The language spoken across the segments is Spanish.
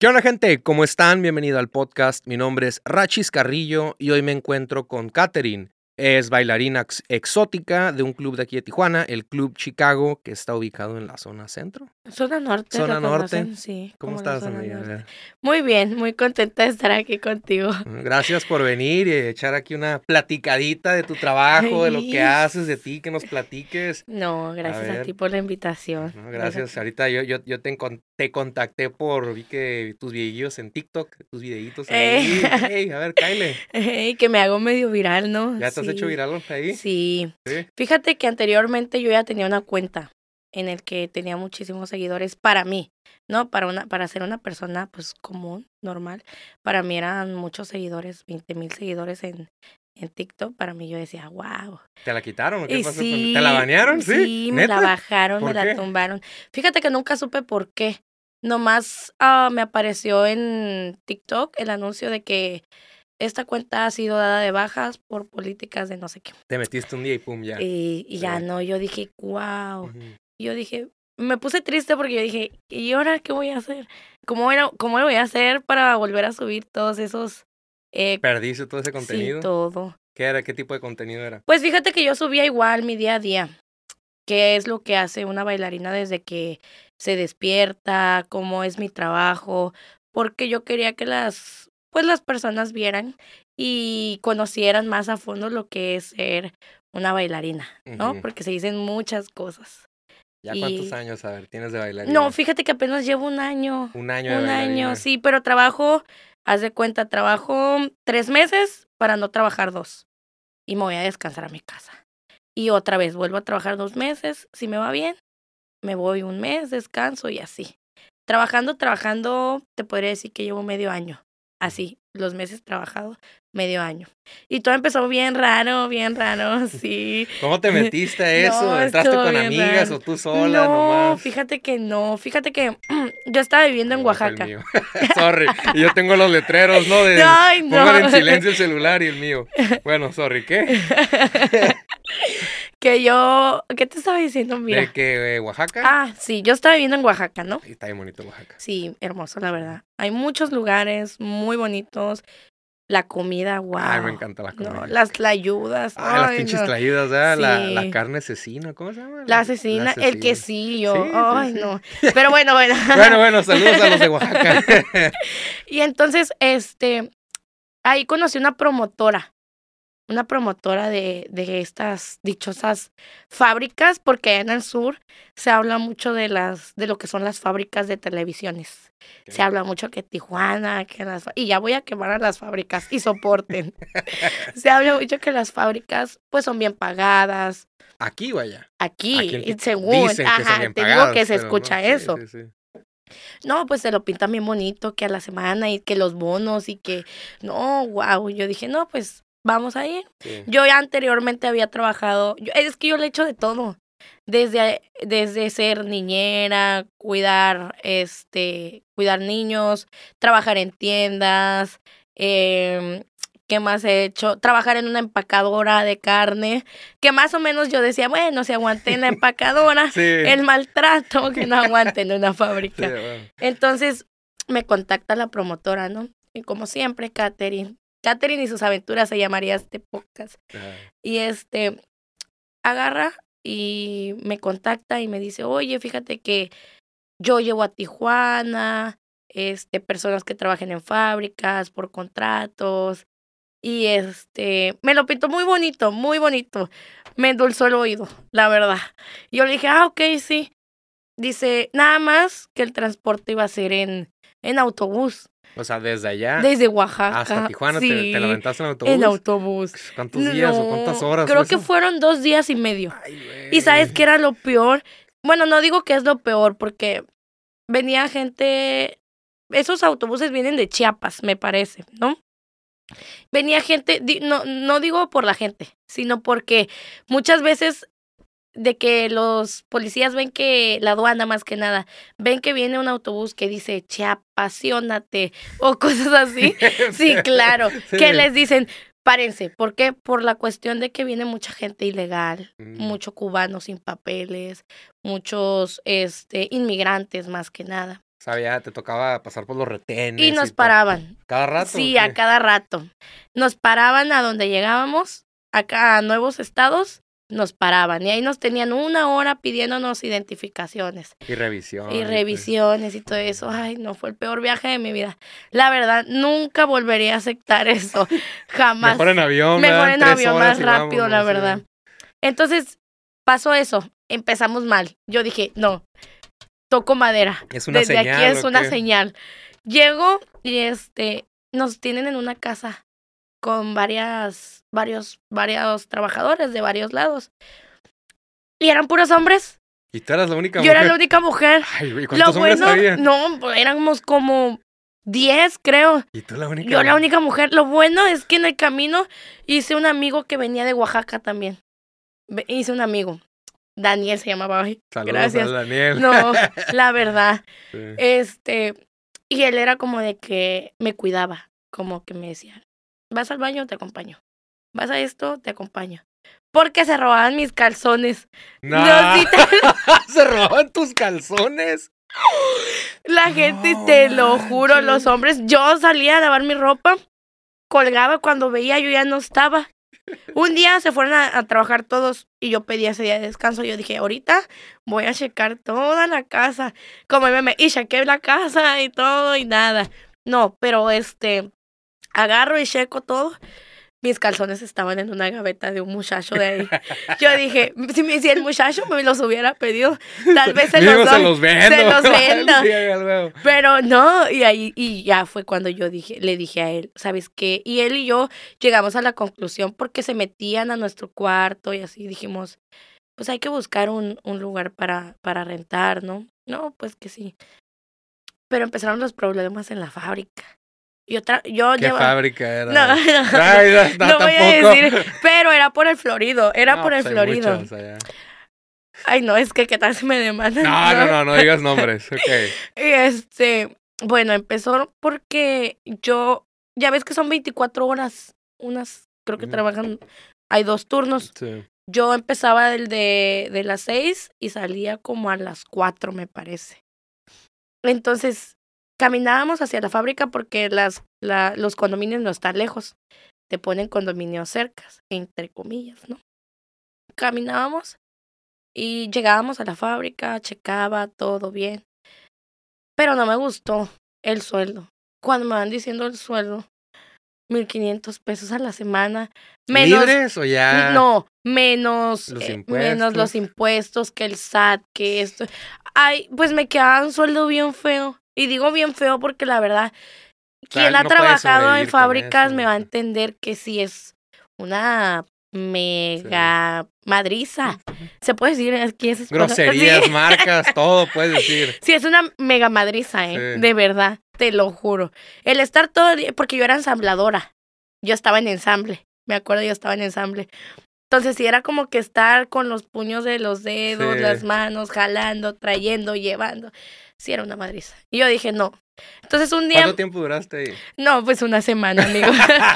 ¿Qué onda gente? ¿Cómo están? Bienvenido al podcast. Mi nombre es Rachis Carrillo y hoy me encuentro con Katherine. Es bailarina exótica de un club de aquí de Tijuana, el Club Chicago, que está ubicado en la zona centro. Zona norte. Zona norte. sí. ¿Cómo estás, amiga? Muy bien, muy contenta de estar aquí contigo. Mm, gracias por venir y echar aquí una platicadita de tu trabajo, de lo que haces, de ti, que nos platiques. No, gracias a, ti por la invitación. gracias. Ahorita yo, yo, te, contacté por, vi que tus videos en TikTok, tus videitos. Ahí. Eh. a ver, Kyle. Hey, que me hago medio viral, ¿no? has hecho viral ahí. Sí. Fíjate que anteriormente yo ya tenía una cuenta en el que tenía muchísimos seguidores para mí, ¿no? Para, una, para ser una persona, pues, común, normal. Para mí eran muchos seguidores, 20 mil seguidores en, en TikTok. Para mí yo decía, wow. ¿Te la quitaron? ¿Te la banearon? Sí, me la bajaron, me la tumbaron. Fíjate que nunca supe por qué. Nomás ah, me apareció en TikTok el anuncio de que esta cuenta ha sido dada de bajas por políticas de no sé qué. Te metiste un día y pum, ya. Y, ya no, yo dije, wow. Yo dije, me puse triste porque yo dije, ¿y ahora qué voy a hacer? ¿Cómo, era, cómo voy a hacer para volver a subir todos esos... Eh, ¿Perdiste todo ese contenido? Sí, todo. ¿Qué era? ¿Qué tipo de contenido era? Pues fíjate que yo subía igual mi día a día, ¿Qué es lo que hace una bailarina desde que se despierta, cómo es mi trabajo, porque yo quería que las pues las personas vieran y conocieran más a fondo lo que es ser una bailarina, ¿no? Porque se dicen muchas cosas. ¿Ya cuántos años, a ver, tienes de bailarina? No, fíjate que apenas llevo un año. Un año. un año, sí, pero trabajo, haz de cuenta, trabajo tres meses para no trabajar dos. Y me voy a descansar a mi casa. Y otra vez, vuelvo a trabajar dos meses, si me va bien, me voy un mes, descanso y así. Trabajando, trabajando, te podría decir que llevo medio año así los meses trabajados medio año. Y todo empezó bien raro, bien raro, sí. ¿Cómo te metiste a eso? ¿Entraste con amigas o tú sola? No, fíjate que no, fíjate que yo estaba viviendo en Oaxaca. sorry, y yo tengo los letreros, ¿no? De, Ay, no. Pongan en silencio el celular y el mío. Bueno, sorry, ¿qué? que yo, ¿qué te estaba diciendo? Mira. ¿De que Oaxaca? Ah, sí, yo estaba viviendo en Oaxaca, ¿no? Está bien bonito Oaxaca. Sí, hermoso, la verdad. Hay muchos lugares muy bonitos. La comida, guau. Ay, me encanta la comida. las tlayudas. Ay, las pinches no. tlayudas, ¿eh? la, carne asesina, ¿cómo se llama? La asesina, el quesillo. Ay, no. Pero bueno, bueno. bueno, bueno, saludos a los de Oaxaca. y entonces, este, ahí conocí una promotora una promotora de, de estas dichosas fábricas, porque en el sur se habla mucho de las, de lo que son las fábricas de televisiones. Se habla mucho que Tijuana, que las y ya voy a quemar a las fábricas y soporten. se habla mucho que las fábricas pues son bien pagadas. Aquí vaya. Aquí, Aquí según, que ajá, digo que se escucha eso. No, pues se lo pinta bien bonito, que a la semana y que los bonos y que, no, wow, yo dije, no, pues vamos a ir. Yo ya anteriormente había trabajado, es que yo le he hecho de todo. Desde, desde ser niñera, cuidar, este, cuidar niños, trabajar en tiendas, em, ¿Qué más he hecho? Trabajar en una empacadora de carne, que más o menos yo decía, bueno, si aguanté en la empacadora, el maltrato que no aguante en una fábrica. Entonces me contacta la promotora, ¿no? Y como siempre, Katherine, Catherine y sus aventuras se llamaría este podcast. Y este agarra y me contacta y me dice, oye, fíjate que yo llevo a Tijuana, este, personas que trabajen en fábricas, por contratos. Y este, me lo pintó muy bonito, muy bonito. Me endulzó el oído, la verdad. Yo le dije, ah, ok, sí. Dice, nada más que el transporte iba a ser en en autobús. O sea, desde allá. Desde Oaxaca. Hasta Tijuana te, levantaste en autobús. En autobús. Pues, ¿Cuántos días o cuántas horas? Creo que fueron dos días y medio. y sabes qué era lo peor. Bueno, no digo que es lo peor, porque venía gente. Esos autobuses vienen de Chiapas, me parece, ¿no? Venía gente, no, no digo por la gente, sino porque muchas veces de que los policías ven que la aduana más que nada, ven que viene un autobús que dice, che, apasionate o cosas así. sí, claro, que les dicen, párense, ¿por qué? Por la cuestión de que viene mucha gente ilegal, mm. mucho cubano sin papeles, muchos este, inmigrantes más que nada. Sabía, te tocaba pasar por los retenes. Y nos paraban. ¿Cada rato? Sí, a cada rato. Nos paraban a donde llegábamos, acá a nuevos estados, nos paraban y ahí nos tenían una hora pidiéndonos identificaciones. Y revisiones. Y revisiones y todo eso. Ay, no, fue el peor viaje de mi vida. La verdad, nunca volvería a aceptar eso. Jamás. Mejor en avión. Mejor en avión, más rápido, la verdad. Entonces, pasó eso. Empezamos mal. Yo dije, no, toco madera. Es una Desde aquí es una señal. Llego y este, nos tienen en una casa con varias, varios, trabajadores de varios lados. Y eran puros hombres. Y tú eras la única mujer. Yo era la única mujer. Ay, ¿cuántos hombres No, pues, éramos como 10, creo. ¿Y tú la única? Yo la única mujer. Lo bueno es que en el camino hice un amigo que venía de Oaxaca también. Hice un amigo. Daniel se llamaba. hoy. Saludos gracias. Daniel. No, la verdad. Este, y él era como de que me cuidaba, como que me decía, Vas al baño, te acompaño. Vas a esto, te acompaño. Porque se robaban mis calzones. No, ¿Se robaban tus calzones? La gente, te lo juro, los hombres, yo salía a lavar mi ropa, colgaba cuando veía, yo ya no estaba. Un día se fueron a, trabajar todos y yo pedí ese día de descanso. Yo dije, ahorita voy a checar toda la casa. Como meme, y chequé la casa y todo y nada. No, pero este, Agarro y checo todo. Mis calzones estaban en una gaveta de un muchacho de ahí. Yo dije, si, me el muchacho me los hubiera pedido, tal vez se, los, venda. Pero no, y ahí y ya fue cuando yo dije, le dije a él, ¿sabes qué? Y él y yo llegamos a la conclusión porque se metían a nuestro cuarto y así dijimos, pues hay que buscar un, lugar para rentar, ¿no? No, pues que sí. Pero empezaron los problemas en la fábrica. Yo, tra yo ¿Qué fábrica era? No, no, no, no voy a decir, pero era por el Florido, era por el pues, Florido. Ay, no, es que qué tal si me demandan. No, no, no, no, digas nombres, ok. este, bueno, empezó porque yo, ya ves que son 24 horas, unas, creo que trabajan, hay dos turnos. Yo empezaba el de, de las 6 y salía como a las 4, me parece. Entonces, Caminábamos hacia la fábrica porque las, los condominios no están lejos. Te ponen condominios cercas, entre comillas, ¿no? Caminábamos y llegábamos a la fábrica, checaba todo bien. Pero no me gustó el sueldo. Cuando me van diciendo el sueldo, 1500 pesos a la semana. Menos, ya? No, menos eh, menos los impuestos que el SAT, que esto. Ay, pues me quedaba un sueldo bien feo. Y digo bien feo porque la verdad, quien ha trabajado en fábricas me va a entender que sí es una mega madriza. Se puede decir aquí es groserías, marcas, todo puedes decir. Sí, es una mega madriza, ¿eh? de verdad, te lo juro. El estar todo día, porque yo era ensambladora. Yo estaba en ensamble. Me acuerdo, yo estaba en ensamble. Entonces, sí era como que estar con los puños de los dedos, las manos, jalando, trayendo, llevando sí era una madriza. Y yo dije, no. Entonces un día... ¿Cuánto tiempo duraste ahí? No, pues una semana, amigo.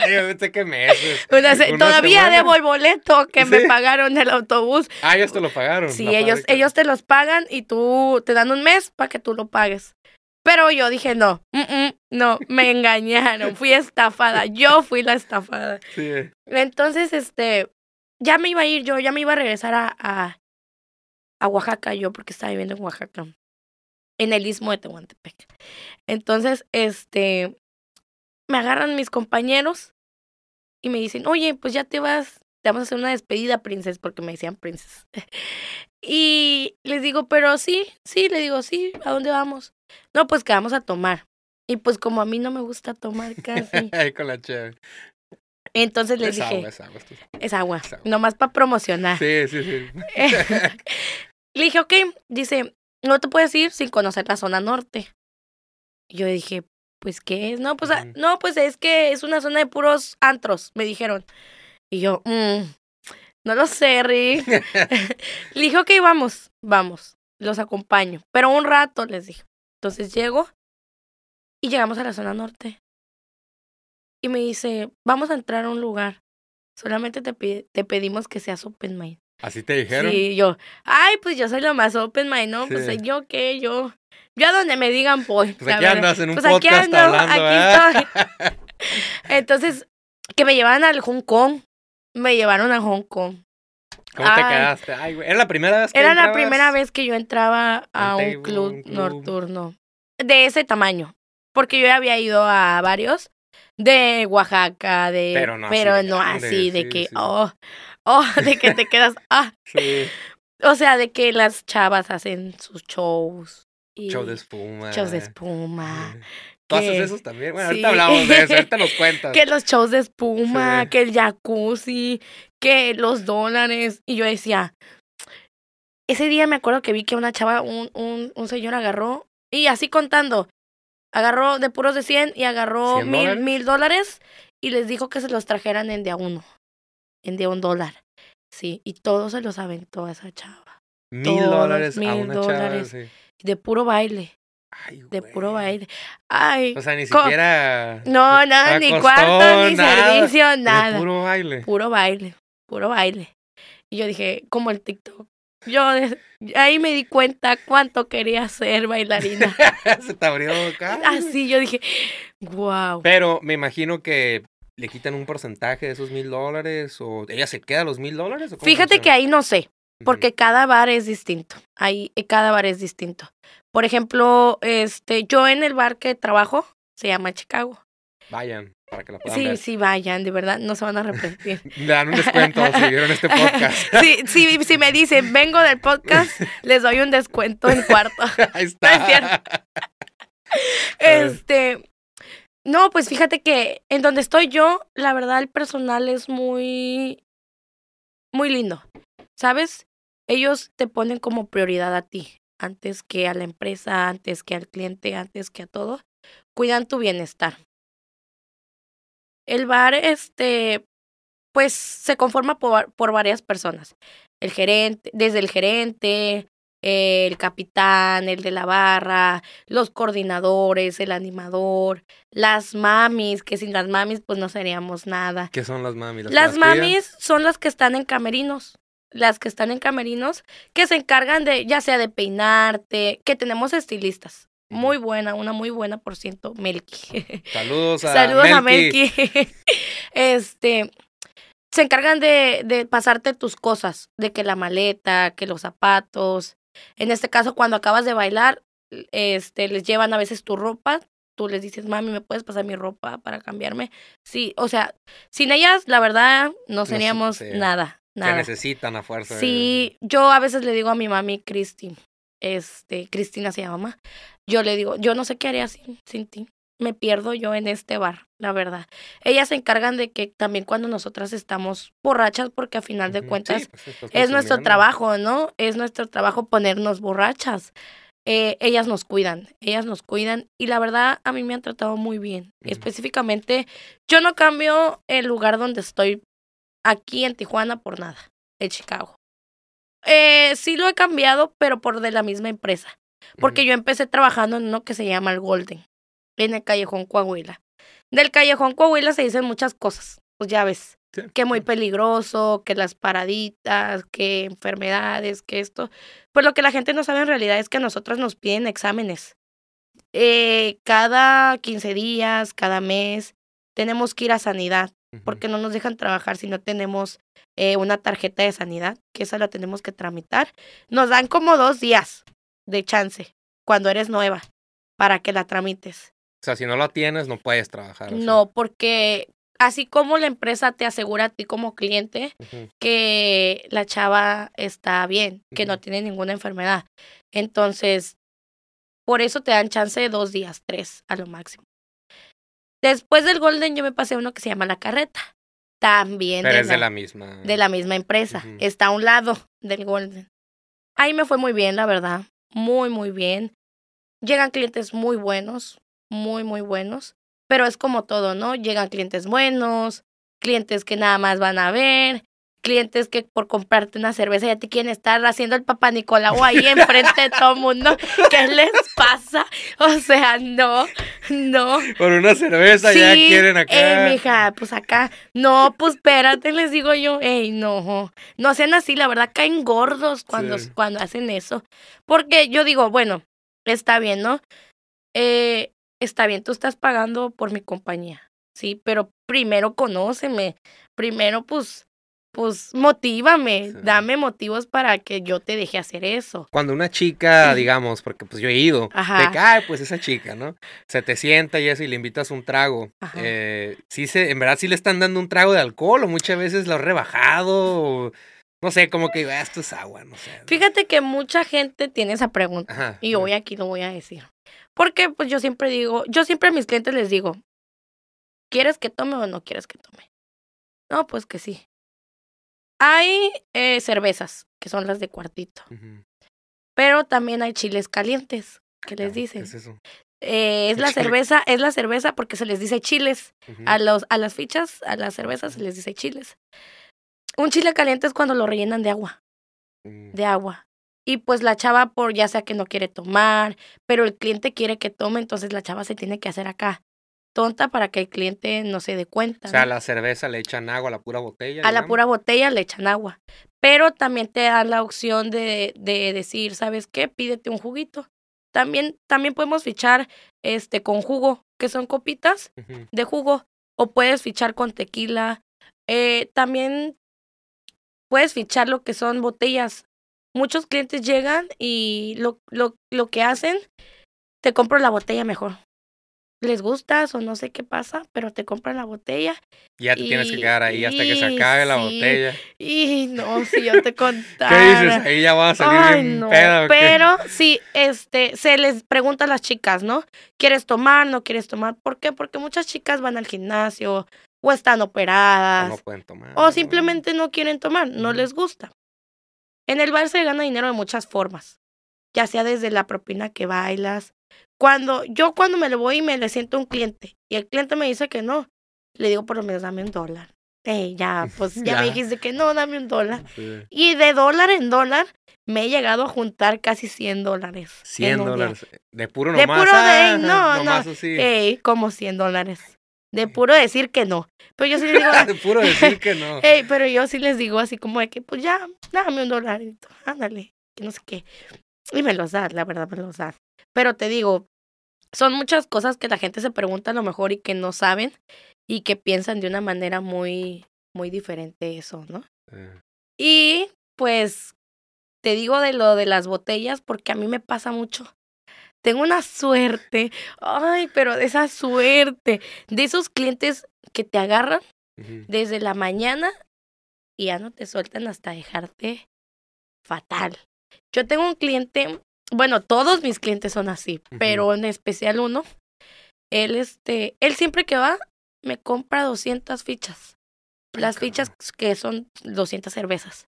yo Todavía debo el boleto que me pagaron el autobús. Ah, ellos te lo pagaron. Sí, ellos, ellos te los pagan y tú te dan un mes para que tú lo pagues. Pero yo dije, no, no, me engañaron, fui estafada, yo fui la estafada. Sí. Entonces, este, ya me iba a ir yo, ya me iba a regresar a, a, a Oaxaca yo, porque estaba viviendo en Oaxaca en el istmo de Tehuantepec. Entonces, este, me agarran mis compañeros y me dicen, oye, pues ya te vas, te vamos a hacer una despedida, princesa, porque me decían princesa. Y les digo, pero sí, sí, le digo, sí, ¿a dónde vamos? No, pues que vamos a tomar. Y pues como a mí no me gusta tomar casi. Con la chévere. Entonces les dije. es, agua, es, es agua. Es agua. Nomás para promocionar. Sí, sí, sí. le dije, ok, dice, no te puedes ir sin conocer la zona norte. Yo dije, pues, ¿qué es? No, pues, ah, no, pues es que es una zona de puros antros, me dijeron. Y yo, mm, no lo sé, Rick. Le dije, ok, vamos, vamos, los acompaño. Pero un rato, les dije. Entonces llego y llegamos a la zona norte. Y me dice, vamos a entrar a un lugar. Solamente te, te pedimos que seas open mind. ¿Así te dijeron? Sí, yo, ay, pues yo soy lo más open mind, ¿no? Pues yo qué, yo, yo a donde me digan voy. Pues aquí andas en un pues podcast hablando, Entonces, que me llevaban al Hong Kong, me llevaron a Hong Kong. ¿Cómo te quedaste? Ay, güey. ¿Era la primera vez que Era la primera vez que yo entraba a un, club nocturno de ese tamaño, porque yo había ido a varios de Oaxaca, de pero no pero así, no así de, que oh, oh, de que te quedas, ah. O sea, de que las chavas hacen sus shows. Y de espuma. Shows de espuma. ¿Tú haces esos también? Bueno, ahorita hablamos de eso, ahorita nos cuentas. Que los shows de espuma, que el jacuzzi, que los dólares. Y yo decía, ese día me acuerdo que vi que una chava, un, un, un señor agarró, y así contando, agarró de puros de 100 y agarró mil, dólares? y les dijo que se los trajeran en día uno. En de un dólar. Sí, y todo se lo saben, a esa chava. Mil dólares mil a una dólares, chava, sí. De puro baile. Ay, de puro baile. Ay. O sea, ni siquiera. No, nada, ni cuarto, ni servicio, nada. De puro baile. Puro baile, puro baile. Y yo dije, como el TikTok. Yo ahí me di cuenta cuánto quería ser bailarina. Se te abrió cara. Así yo dije, wow. Pero me imagino que le quitan un porcentaje de esos mil dólares o ella se queda los mil dólares? Fíjate que ahí no sé, porque cada bar es distinto. Ahí eh, cada bar es distinto. Por ejemplo, este, yo en el bar que trabajo se llama Chicago. Vayan. Para que la puedan sí, ver. sí, vayan, de verdad, no se van a arrepentir. le Dan un descuento si vieron este podcast. sí, sí, si me dicen, vengo del podcast, les doy un descuento en cuarto. Ahí está. Este, no, pues fíjate que en donde estoy yo, la verdad el personal es muy, muy lindo, ¿sabes? Ellos te ponen como prioridad a ti, antes que a la empresa, antes que al cliente, antes que a todo. Cuidan tu bienestar. El bar, este, pues se conforma por, por varias personas. El gerente, desde el gerente, el capitán, el de la barra, los coordinadores, el animador, las mamis, que sin las mamis pues no seríamos nada. ¿Qué son las mamis? Las, mamis son las que están en camerinos las que están en camerinos, que se encargan de, ya sea de peinarte, que tenemos estilistas. Muy buena, una muy buena, por ciento, Melky. Saludos a Saludos Este, se encargan de, de pasarte tus cosas, de que la maleta, que los zapatos, en este caso, cuando acabas de bailar, este, les llevan a veces tu ropa, tú les dices, mami, ¿me puedes pasar mi ropa para cambiarme? Sí, o sea, sin ellas, la verdad, no seríamos nada, nada. necesitan a fuerza. Sí, yo a veces le digo a mi mami, Cristina, este, Cristina se llama, yo le digo, yo no sé qué haría sin, sin ti, me pierdo yo en este bar la verdad. Ellas se encargan de que también cuando nosotras estamos borrachas, porque a final de cuentas pues, es nuestro trabajo, ¿no? Es nuestro trabajo ponernos borrachas. Eh, ellas nos cuidan, ellas nos cuidan y la verdad a mí me han tratado muy bien. Específicamente, yo no cambio el lugar donde estoy aquí en Tijuana por nada, en Chicago. Eh, sí lo he cambiado, pero por de la misma empresa, porque yo empecé trabajando en uno que se llama el Golden, en el callejón Coahuila. Del callejón Coahuila se dicen muchas cosas, pues ya ves. Que muy peligroso, que las paraditas, que enfermedades, que esto. Pues lo que la gente no sabe en realidad es que a nosotros nos piden exámenes. Eh, cada 15 días, cada mes, tenemos que ir a sanidad, porque no nos dejan trabajar si no tenemos eh, una tarjeta de sanidad, que esa la tenemos que tramitar. Nos dan como dos días de chance cuando eres nueva para que la tramites. O sea, si no la tienes, no puedes trabajar. No, porque así como la empresa te asegura a ti como cliente que la chava está bien, que no tiene ninguna enfermedad. Entonces, por eso te dan chance de dos días, tres a lo máximo. Después del Golden yo me pasé uno que se llama La Carreta. También. de la, misma. De la misma empresa. Está a un lado del Golden. Ahí me fue muy bien, la verdad. Muy, muy bien. Llegan clientes muy buenos muy, muy buenos, pero es como todo, ¿no? Llegan clientes buenos, clientes que nada más van a ver, clientes que por comprarte una cerveza ya te quieren estar haciendo el papá Nicolau ahí enfrente de todo el mundo. ¿Qué les pasa? O sea, no, no. Por una cerveza ya quieren acá. Eh, mija, pues acá. No, pues espérate, les digo yo. Ey, no. No sean así, la verdad, caen gordos cuando, cuando hacen eso. Porque yo digo, bueno, está bien, ¿no? Eh, está bien, tú estás pagando por mi compañía, ¿sí? Pero primero conóceme, primero pues, pues motívame, dame motivos para que yo te deje hacer eso. Cuando una chica, digamos, porque pues yo he ido, te cae pues esa chica, ¿no? Se te sienta y eso y le invitas un trago. Eh, sí se, en verdad sí le están dando un trago de alcohol o muchas veces lo has rebajado. no sé, como que ah, esto es agua, no sé. Fíjate que mucha gente tiene esa pregunta y hoy aquí lo voy a decir. Porque pues yo siempre digo, yo siempre a mis clientes les digo, ¿quieres que tome o no quieres que tome? No, pues que sí. Hay eh, cervezas, que son las de cuartito. Pero también hay chiles calientes, que les ah, dicen. es eso? Eh, es la cerveza, es la cerveza porque se les dice chiles. a, los, a las fichas, a las cervezas se les dice chiles. Un chile caliente es cuando lo rellenan de agua. Mm. De agua. Y pues la chava, por ya sea que no quiere tomar, pero el cliente quiere que tome, entonces la chava se tiene que hacer acá tonta para que el cliente no se dé cuenta. O sea, a la cerveza le echan agua, a la pura botella. A la pura botella le echan agua. Pero también te dan la opción de, de decir, ¿sabes qué? Pídete un juguito. También, también podemos fichar este, con jugo, que son copitas de jugo. O puedes fichar con tequila. Eh, también puedes fichar lo que son botellas muchos clientes llegan y lo, lo, lo que hacen, te compro la botella mejor. Les gustas o no sé qué pasa, pero te compran la botella. Ya te tienes que quedar ahí hasta que se acabe la botella. Y no, si yo te contara. ¿Qué dices? Ahí ya vas a salir Pero sí, este, se les pregunta a las chicas, ¿no? ¿Quieres tomar? ¿No quieres tomar? ¿Por qué? Porque muchas chicas van al gimnasio, o están operadas. O simplemente no quieren tomar, no les gusta. En el bar se gana dinero de muchas formas, ya sea desde la propina que bailas. Cuando yo cuando me le voy y me le siento a un cliente y el cliente me dice que no, le digo por lo menos dame un dólar. Hey, ya, pues ya, me dijiste que no, dame un dólar. Y de dólar en dólar me he llegado a juntar casi 100 dólares. 100 dólares. De puro nomás. De puro de, ah, no, no. como 100 dólares. De puro decir que no. Pero yo sí les digo. de puro decir que no. pero yo sí les digo así como de que, pues ya, dame un dolarito, ándale, que no sé qué. Y me los da, la verdad, me los da. Pero te digo, son muchas cosas que la gente se pregunta a lo mejor y que no saben y que piensan de una manera muy, muy diferente eso, ¿no? Y pues te digo de lo de las botellas porque a mí me pasa mucho tengo una suerte, ay, pero de esa suerte, de esos clientes que te agarran desde la mañana y ya no te sueltan hasta dejarte fatal. Yo tengo un cliente, bueno, todos mis clientes son así, pero en especial uno, él este, él siempre que va me compra 200 fichas. Las fichas que son 200 cervezas.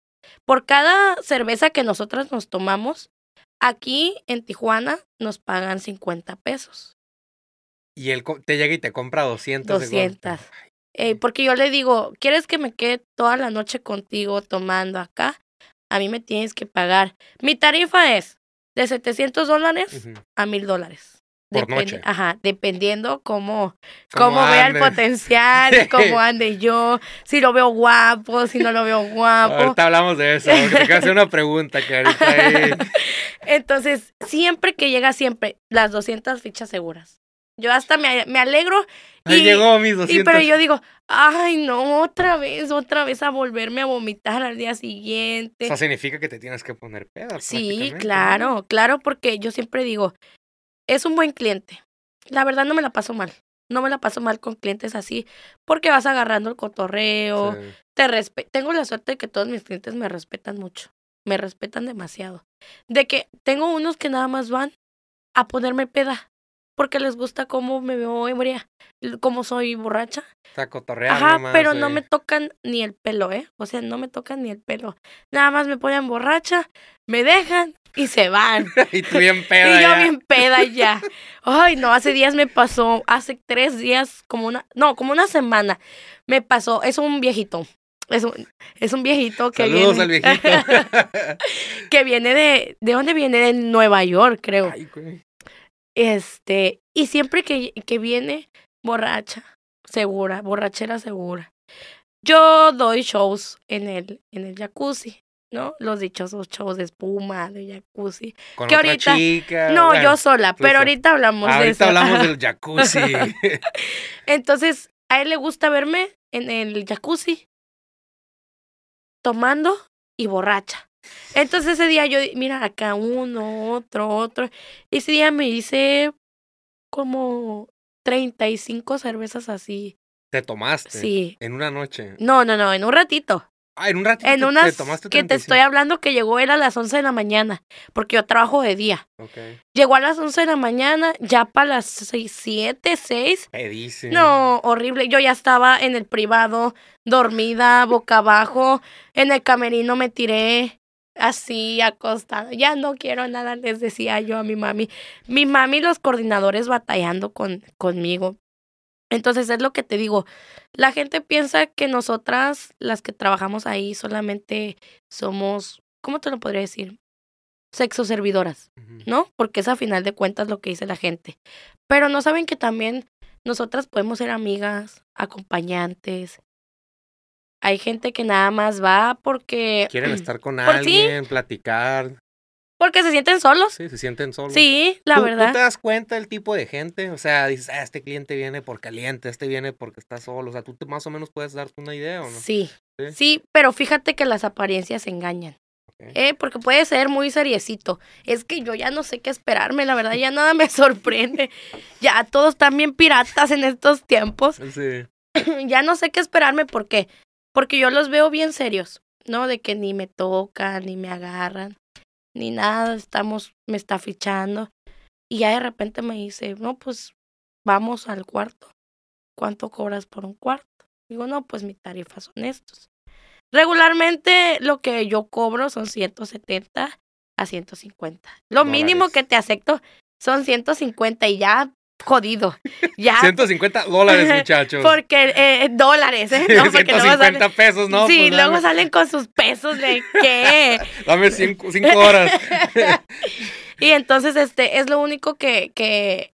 Por cada cerveza que nosotras nos tomamos, Aquí en Tijuana nos pagan 50 pesos. Y él te llega y te compra 200. 200. porque yo le digo, ¿quieres que me quede toda la noche contigo tomando acá? A mí me tienes que pagar. Mi tarifa es de 700 dólares a 1000 dólares. Por Ajá, dependiendo cómo, cómo, vea el potencial, cómo ande yo, si lo veo guapo, si no lo veo guapo. Ahorita hablamos de eso, te hace una pregunta que Entonces, siempre que llega siempre, las 200 fichas seguras. Yo hasta me, alegro. Y, llegó mis 200. pero yo digo, ay, no, otra vez, otra vez a volverme a vomitar al día siguiente. Eso significa que te tienes que poner pedas. Sí, claro, claro, porque yo siempre digo, es un buen cliente. La verdad no me la paso mal. No me la paso mal con clientes así porque vas agarrando el cotorreo. Te tengo la suerte de que todos mis clientes me respetan mucho. Me respetan demasiado. De que tengo unos que nada más van a ponerme peda porque les gusta cómo me veo ebria, cómo soy borracha. Está cotorreando. Ajá, pero no me tocan ni el pelo, ¿eh? O sea, no me tocan ni el pelo. Nada más me ponen borracha, me dejan, y se van. y tú bien peda. y yo bien peda ya. Ay, no, hace días me pasó, hace tres días, como una, no, como una semana, me pasó, es un viejito. Es un, es un viejito que Saludos viene. al viejito. que viene de. ¿De dónde viene? De Nueva York, creo. Ay, güey. Este. Y siempre que, que viene, borracha, segura, borrachera segura. Yo doy shows en el, en el jacuzzi. ¿no? Los dichosos shows de espuma, de jacuzzi. que ahorita. no, yo sola, pero ahorita hablamos de eso. Ahorita hablamos del jacuzzi. Entonces, a él le gusta verme en el jacuzzi, tomando y borracha. Entonces ese día yo, mira, acá uno, otro, otro. ese día me hice como 35 cervezas así. ¿Te tomaste? Sí. ¿En una noche? No, no, no, en un ratito. Ah, en un ratito que te estoy hablando que llegó era a las 11 de la mañana, porque yo trabajo de día. Llegó a las 11 de la mañana, ya para las 7, 6. dice. No, horrible. Yo ya estaba en el privado, dormida, boca abajo. En el camerino me tiré así, acostada. Ya no quiero nada, les decía yo a mi mami. Mi mami, los coordinadores batallando con, conmigo. Entonces es lo que te digo, la gente piensa que nosotras, las que trabajamos ahí, solamente somos, ¿cómo te lo podría decir? Sexo servidoras, ¿no? Porque es a final de cuentas lo que dice la gente. Pero no saben que también nosotras podemos ser amigas, acompañantes, hay gente que nada más va porque... Quieren estar con alguien, platicar. Porque se sienten solos. Sí, se sienten solos. Sí, la verdad. ¿Tú te das cuenta el tipo de gente? O sea, dices, ah, este cliente viene por caliente, este viene porque está solo. O sea, tú más o menos puedes darte una idea, ¿o no? Sí. Sí, pero fíjate que las apariencias engañan. Eh, porque puede ser muy seriecito. Es que yo ya no sé qué esperarme, la verdad, ya nada me sorprende. Ya todos están bien piratas en estos tiempos. Sí. ya no sé qué esperarme, ¿por qué? Porque yo los veo bien serios, ¿no? De que ni me tocan, ni me agarran ni nada, estamos, me está fichando. Y ya de repente me dice, no, pues vamos al cuarto. ¿Cuánto cobras por un cuarto? Digo, no, pues mi tarifas son estos. Regularmente lo que yo cobro son 170 a 150. Lo mínimo que te acepto son 150 y ya jodido. Ya. 150 dólares, muchachos. Porque eh, dólares, ¿eh? No, 150 pesos, ¿no? Sí, pues luego salen con sus pesos de qué. dame 5 horas. y entonces, este, es lo único que, que,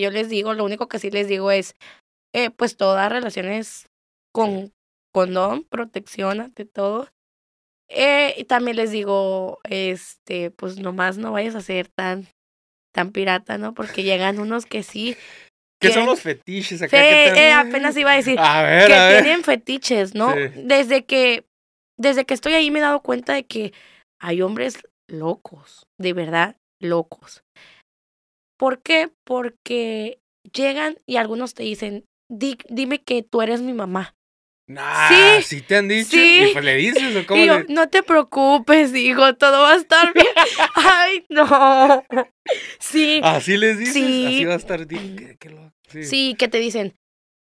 yo les digo, lo único que sí les digo es, eh, pues todas relaciones con condón, protección ante todo. y también les digo, este, pues nomás no vayas a ser tan tan pirata, ¿no? Porque llegan unos que sí. que son los fetiches eh, apenas iba a decir. A que tienen fetiches, ¿no? Desde que. Desde que estoy ahí me he dado cuenta de que hay hombres locos, de verdad, locos. ¿Por qué? Porque llegan y algunos te dicen, dime que tú eres mi mamá sí, sí te han dicho. Y pues le dices, cómo no te preocupes, hijo, todo va a estar bien. Ay, no. Sí. Así les dices, así va a estar mm. Sí. que te dicen,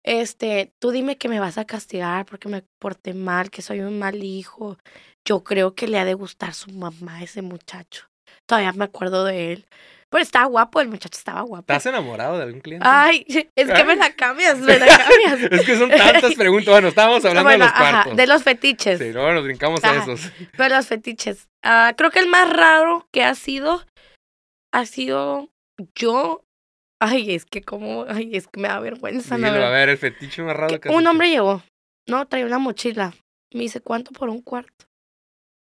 este, tú dime que me vas a castigar porque me porté mal, que soy un mal hijo. Yo creo que le ha de gustar su mamá ese muchacho. Todavía me acuerdo de él. Pero estaba guapo, el muchacho estaba guapo. ¿Estás enamorado de algún cliente? Ay, es que me la cambias, me la cambias. es que son tantas preguntas. Bueno, estábamos hablando de los cuartos. De los fetiches. Sí, no, nos brincamos a esos. Pero los fetiches. Ah, creo que el más raro que ha sido, ha sido yo. Ay, es que como, ay, es que me da vergüenza. Dilo, me a ver, el fetiche más raro que, Un hombre llegó, no, traía una mochila. Me dice, ¿cuánto por un cuarto?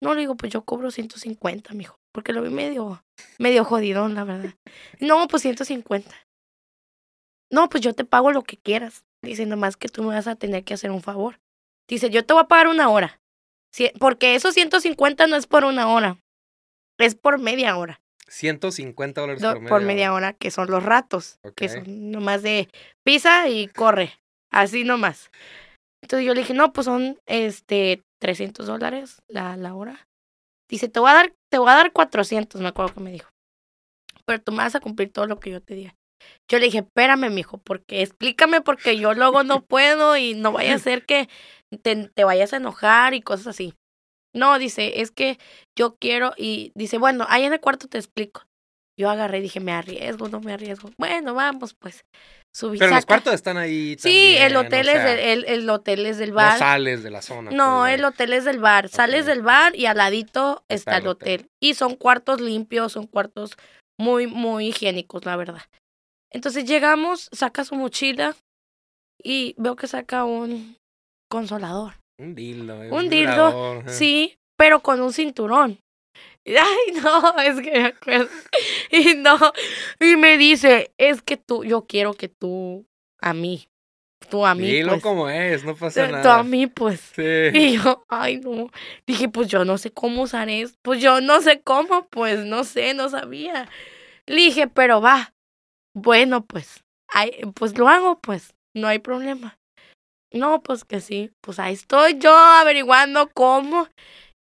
No, le digo, pues yo cobro 150, mijo porque lo vi medio, medio jodidón, la verdad. No, pues 150. No, pues yo te pago lo que quieras. Dice, nomás que tú me vas a tener que hacer un favor. Dice, yo te voy a pagar una hora. Porque esos 150 no es por una hora, es por media hora. 150 dólares por, media, por media hora. que son los ratos, que son nomás de pisa y corre, así nomás. Entonces yo le dije, no, pues son este 300 dólares la, la hora. Dice, te voy a dar, te voy a dar 400, me acuerdo que me dijo. Pero tú me vas a cumplir todo lo que yo te diga. Yo le dije, espérame, mijo, porque explícame porque yo luego no puedo y no vaya a ser que te, te vayas a enojar y cosas así. No, dice, es que yo quiero y dice, bueno, ahí en el cuarto te explico. Yo agarré y dije, me arriesgo, no me arriesgo. Bueno, vamos, pues. Subí, Pero los cuartos están ahí. Sí, el, hotel es del, pues, el, hotel es del bar. No sales de la zona. No, el hotel es del bar. Sales del bar y al ladito está, el hotel. Y son cuartos limpios, son cuartos muy, muy higiénicos, la verdad. Entonces llegamos, saca su mochila y veo que saca un consolador. Un dildo. Eh, un, dildo, sí, pero con un cinturón. Ay, no, es que Y no, y me dice, es que tú, yo quiero que tú, a mí, tú a mí. Dilo pues". como es, no pasa nada. Tú a mí, pues. Y yo, ay, no. Dije, pues yo no sé cómo usar esto, Pues yo no sé cómo, pues no sé, no sabía. Le dije, pero va. Bueno, pues, ay, pues lo hago, pues, no hay problema. No, pues que sí, pues ahí estoy yo averiguando cómo.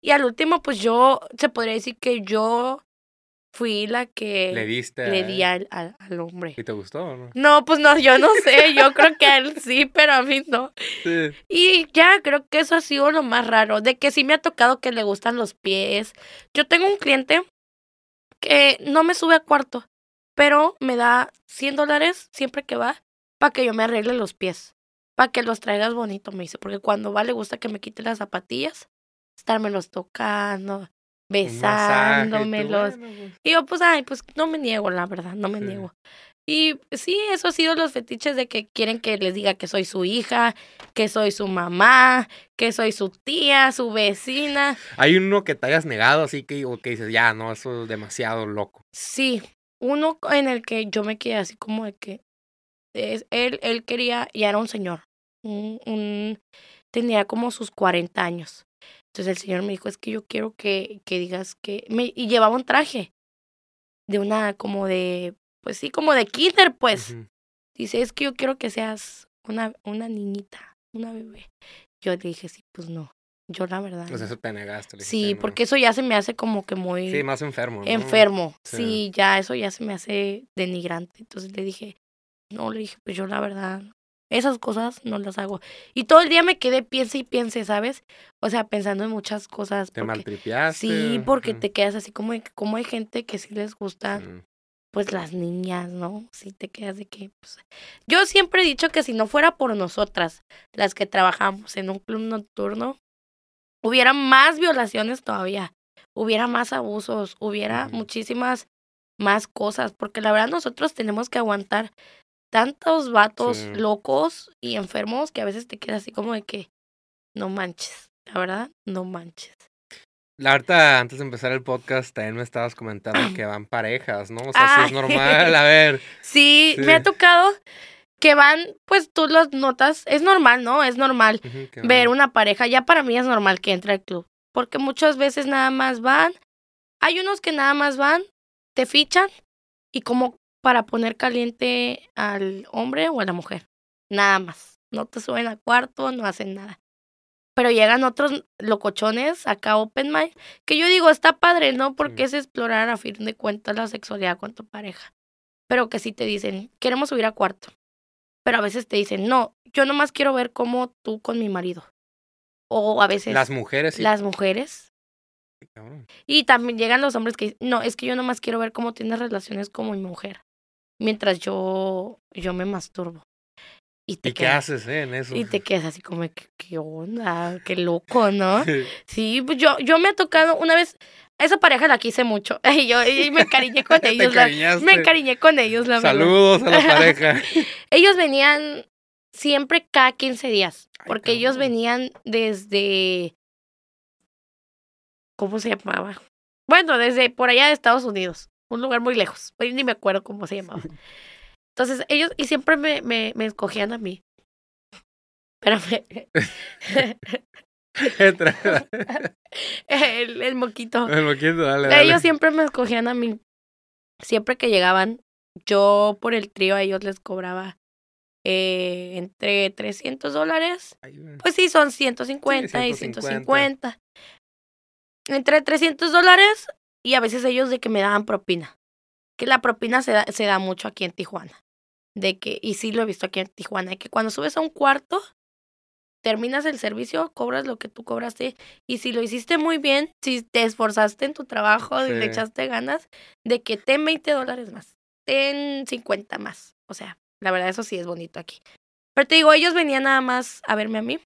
Y al último, pues yo, se podría decir que yo fui la que le, le di al, hombre. ¿Y te gustó o no? No, pues no, yo no sé, yo creo que él sí, pero a mí no. Sí. Y ya creo que eso ha sido lo más raro, de que sí me ha tocado que le gustan los pies. Yo tengo un cliente que no me sube a cuarto, pero me da 100 dólares siempre que va para que yo me arregle los pies, para que los traigas bonito, me dice, porque cuando va le gusta que me quite las zapatillas estármelos tocando, besándomelos. Pues. Y yo, pues, ay, pues no me niego, la verdad, no me niego. Y sí, eso ha sido los fetiches de que quieren que les diga que soy su hija, que soy su mamá, que soy su tía, su vecina. Hay uno que te hayas negado, así que, o que dices, ya, no, eso es demasiado loco. Sí, uno en el que yo me quedé así como de que es, él, él quería, y era un señor, un, tenía como sus 40 años. Entonces el Señor me dijo, es que yo quiero que, que digas que... Me, y llevaba un traje de una, como de, pues sí, como de kinder, pues. Dice, es que yo quiero que seas una, una niñita, una bebé. Yo le dije, sí, pues no. Yo la verdad. Pues eso te negaste. sí, porque eso ya se me hace como que muy... Sí, más enfermo. Enfermo. Sí. sí, ya eso ya se me hace denigrante. Entonces le dije, no, le dije, pues yo la verdad esas cosas no las hago. Y todo el día me quedé piense y piense, ¿sabes? O sea, pensando en muchas cosas. Te porque, Sí, porque te quedas así como, hay gente que sí les gusta. Mm. Pues las niñas, ¿no? Sí, te quedas de que. Pues, yo siempre he dicho que si no fuera por nosotras, las que trabajamos en un club nocturno, hubiera más violaciones todavía, hubiera más abusos, hubiera muchísimas más cosas, porque la verdad nosotros tenemos que aguantar tantos vatos locos y enfermos que a veces te quedas así como de que no manches, la verdad, no manches. La harta, antes de empezar el podcast, también me estabas comentando que van parejas, ¿no? O sea, es normal, a ver. Sí, me ha tocado que van, pues tú los notas, es normal, ¿no? Es normal ver una pareja, ya para mí es normal que entre al club, porque muchas veces nada más van, hay unos que nada más van, te fichan, y como para poner caliente al hombre o a la mujer. Nada más. No te suben a cuarto, no hacen nada. Pero llegan otros locochones acá Open Mind, que yo digo, está padre, ¿no? Porque es explorar a fin de cuentas la sexualidad con tu pareja. Pero que sí te dicen, queremos subir a cuarto. Pero a veces te dicen, no, yo nomás quiero ver cómo tú con mi marido. O a veces... Las mujeres. Sí. Las mujeres. Y también llegan los hombres que dicen, no, es que yo nomás quiero ver cómo tienes relaciones con mi mujer mientras yo, yo me masturbo. ¿Y, te qué haces eh, en eso? Y te quedas así como, ¿qué, onda? Qué loco, ¿no? sí, pues yo, yo me ha tocado una vez, esa pareja la quise mucho. Y yo me encariñé con ellos. me encariñé con ellos, la Saludos a la pareja. ellos venían siempre cada 15 días, porque ellos venían desde... ¿Cómo se llamaba? Bueno, desde por allá de Estados Unidos un lugar muy lejos. ni me acuerdo cómo se llamaba. Entonces ellos, y siempre me, me, escogían a mí. Espérame. el, el moquito. El moquito, dale, Ellos siempre me escogían a mí. Siempre que llegaban, yo por el trío a ellos les cobraba eh, entre 300 dólares. Pues sí, son 150. y 150. Entre 300 dólares y a veces ellos de que me daban propina. Que la propina se da, se da mucho aquí en Tijuana. De que, y sí lo he visto aquí en Tijuana, que cuando subes a un cuarto, terminas el servicio, cobras lo que tú cobraste. Y si lo hiciste muy bien, si te esforzaste en tu trabajo y le echaste ganas, de que ten 20 dólares más, ten 50 más. O sea, la verdad, eso sí es bonito aquí. Pero te digo, ellos venían nada más a verme a mí.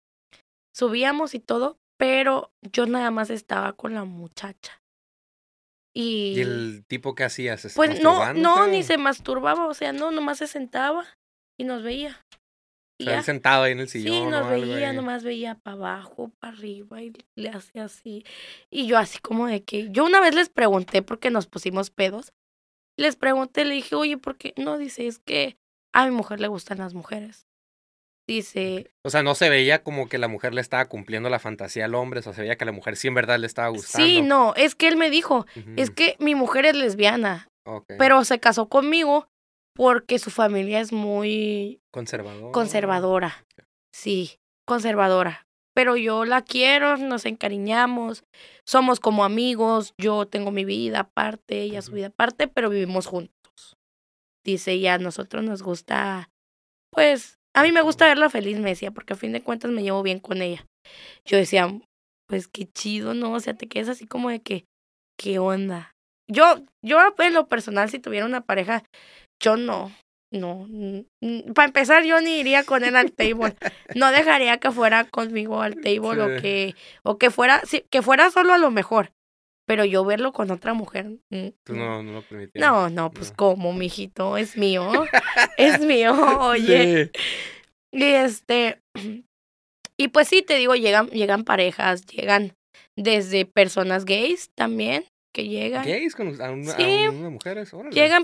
Subíamos y todo, pero yo nada más estaba con la muchacha. Y... el tipo que hacía? ¿se pues no, no, ni se masturbaba, o sea, no, nomás se sentaba y nos veía. Y él sentado ahí en el sillón. Sí, nos veía, nomás veía para abajo, para arriba y le hacía así. Y yo así como de que, yo una vez les pregunté porque nos pusimos pedos, les pregunté, le dije, oye, ¿por qué? No, dice, es que a mi mujer le gustan las mujeres. Dice. O sea, no se veía como que la mujer le estaba cumpliendo la fantasía al hombre, o sea, se veía que la mujer sí en verdad le estaba gustando. Sí, no, es que él me dijo, es que mi mujer es lesbiana, pero se casó conmigo porque su familia es muy... Conservadora. Conservadora, sí, conservadora. Pero yo la quiero, nos encariñamos, somos como amigos, yo tengo mi vida aparte, ella su vida aparte, pero vivimos juntos. Dice, ya a nosotros nos gusta, pues, a mí me gusta verla feliz, me decía, porque a fin de cuentas me llevo bien con ella. Yo decía, pues qué chido, ¿no? O sea, te quedas así como de que, ¿qué onda? Yo, yo en lo personal, si tuviera una pareja, yo no, no. Mm, para empezar, yo ni iría con él al table. No dejaría que fuera conmigo al table o que, o que fuera, que fuera solo a lo mejor. Pero yo verlo con otra mujer. Mm, mm. no, no lo No, no, pues ¿cómo, mijito, es mío. es mío, oye. Y este. Y pues sí, te digo, llegan, llegan parejas, llegan desde personas gays también, que llegan. ¿Gays? Con, a, una, mujeres? Llegan,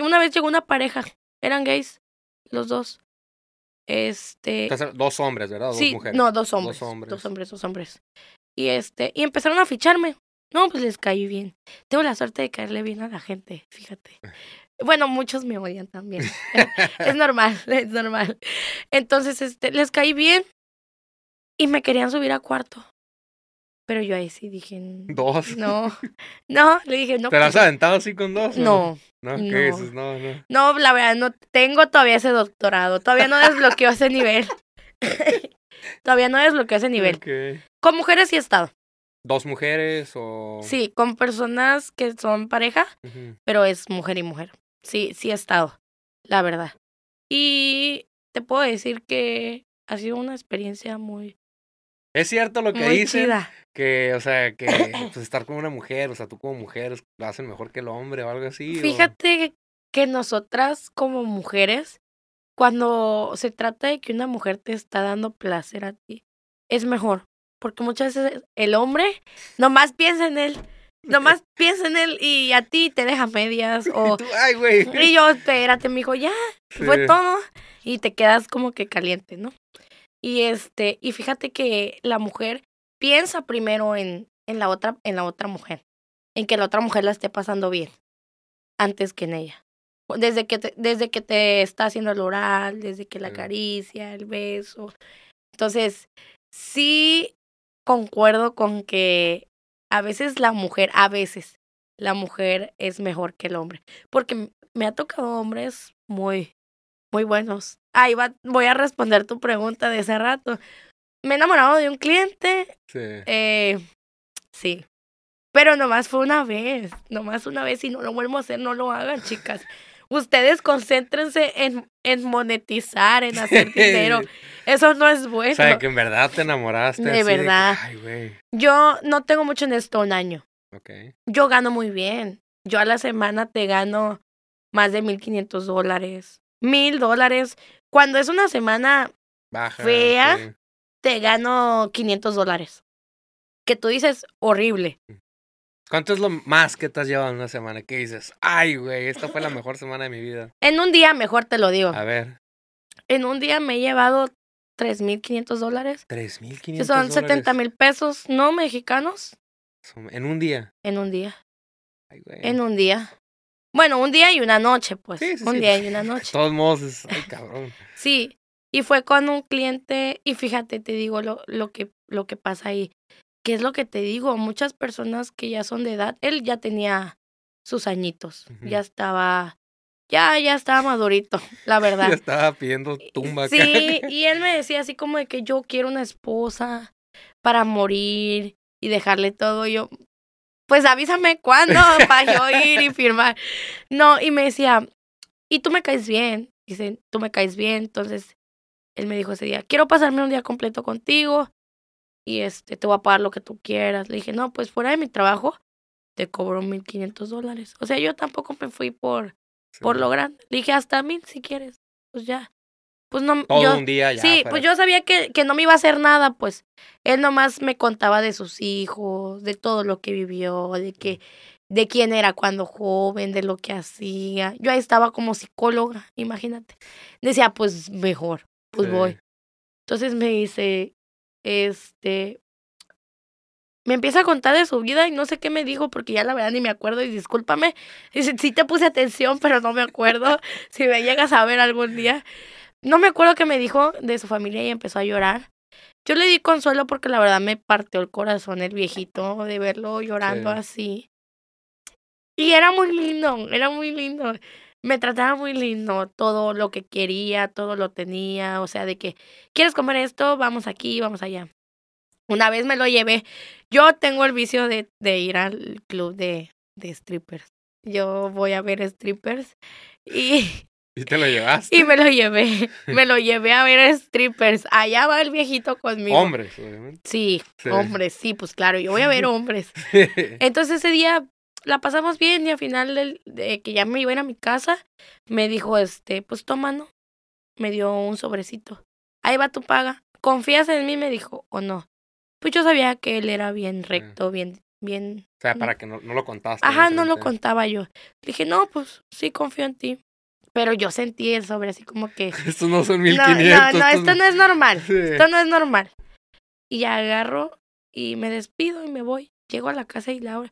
una vez llegó una pareja, eran gays, los dos. Este. Dos hombres, ¿verdad? Dos sí, mujeres. No, dos hombres, dos hombres. Dos hombres, dos hombres. Y este, y empezaron a ficharme. No, pues les caí bien. Tengo la suerte de caerle bien a la gente, fíjate. Bueno, muchos me odian también. es normal, es normal. Entonces, este, les caí bien y me querían subir a cuarto. Pero yo ahí sí dije. Mm, ¿Dos? No. No, le dije, no. ¿Te has pues, aventado así con dos? No. No, no la verdad, no tengo todavía ese doctorado. Todavía no desbloqueo ese nivel. todavía no desbloqueo ese nivel. Con mujeres sí he estado dos mujeres o... Sí, con personas que son pareja, pero es mujer y mujer. Sí, sí he estado, la verdad. Y te puedo decir que ha sido una experiencia muy... Es cierto lo que dice que, o sea, que pues, estar con una mujer, o sea, tú como mujer lo hacen mejor que el hombre o algo así. Fíjate que nosotras como mujeres, cuando se trata de que una mujer te está dando placer a ti, es mejor, porque muchas veces el hombre nomás piensa en él. Nomás piensa en él y a ti te deja medias. O, Ay, Y yo, espérate, me dijo, ya, fue todo. Y te quedas como que caliente, ¿no? Y este, y fíjate que la mujer piensa primero en, en, la otra, en la otra mujer, en que la otra mujer la esté pasando bien, antes que en ella. Desde que desde que te está haciendo el oral, desde que la mm. caricia, el beso. Entonces, sí concuerdo con que a veces la mujer, a veces la mujer es mejor que el hombre, porque me ha tocado hombres muy, muy buenos. Ahí va, voy a responder tu pregunta de ese rato. Me he enamorado de un cliente. Sí. Eh, sí. Pero nomás fue una vez, nomás una vez y no lo vuelvo a hacer, no lo hagan, chicas. Ustedes concéntrense en, en monetizar, en hacer dinero. Eso no es bueno. O sea, que en verdad te enamoraste. De verdad. yo no tengo mucho en esto un año. Yo gano muy bien. Yo a la semana te gano más de 1.500 dólares. Mil dólares. Cuando es una semana fea, te gano 500 dólares. Que tú dices, horrible. Mm. ¿Cuánto es lo más que te has llevado en una semana? ¿Qué dices? Ay, güey, esta fue la mejor semana de mi vida. En un día, mejor te lo digo. A ver. En un día me he llevado 3.500 dólares. 3.500 Son 70 mil pesos no mexicanos. En un día. En un día. Ay, güey. En un día. Bueno, un día y una noche, pues. Sí, sí, un día y una noche. De todos modos, ay, cabrón. sí, y fue con un cliente, y fíjate, te digo lo, lo, que, lo que pasa ahí que es lo que te digo, muchas personas que ya son de edad, él ya tenía sus añitos, ya estaba, ya, ya estaba madurito, la verdad. ya estaba pidiendo tumba. Sí, y él me decía así como de que yo quiero una esposa para morir y dejarle todo, y yo, pues avísame cuándo para yo ir y firmar. No, y me decía, y tú me caes bien, dicen, tú me caes bien, entonces él me dijo ese día, quiero pasarme un día completo contigo, y este, te voy a pagar lo que tú quieras. Le dije, no, pues fuera de mi trabajo, te cobro 1.500 dólares. O sea, yo tampoco me fui por, por lo grande. Le dije, hasta mil si quieres. Pues ya. Pues no, Todo un día ya. Sí, pues yo sabía que, que no me iba a hacer nada, pues. Él nomás me contaba de sus hijos, de todo lo que vivió, de que de quién era cuando joven, de lo que hacía. Yo ahí estaba como psicóloga, imagínate. Decía, pues mejor, pues voy. Entonces me dice, este, me empieza a contar de su vida y no sé qué me dijo porque ya la verdad ni me acuerdo y discúlpame. Dice, sí te puse atención, pero no me acuerdo si me llegas a ver algún día. No me acuerdo qué me dijo de su familia y empezó a llorar. Yo le di consuelo porque la verdad me partió el corazón el viejito de verlo llorando así. Y era muy lindo, era muy lindo me trataba muy lindo, todo lo que quería, todo lo tenía, o sea, de que, ¿quieres comer esto? Vamos aquí, vamos allá. Una vez me lo llevé. Yo tengo el vicio de, ir al club de, strippers. Yo voy a ver strippers y... ¿Y te lo llevaste? Y me lo llevé. Me lo llevé a ver strippers. Allá va el viejito conmigo. Hombres, obviamente. Sí, sí. hombres, sí, pues claro, yo voy a ver hombres. Entonces ese día la pasamos bien y al final de que ya me iba a a mi casa, me dijo, este, pues toma, ¿no? Me dio un sobrecito. Ahí va tu paga. ¿Confías en mí? Me dijo, ¿o no? Pues yo sabía que él era bien recto, bien, bien. O sea, para que no, lo contaste. Ajá, no lo contaba yo. Dije, no, pues sí confío en ti. Pero yo sentí el sobre así como que. Esto no son 1500. No, no, no, esto no es normal. Esto no es normal. Y agarro y me despido y me voy. Llego a la casa y la hora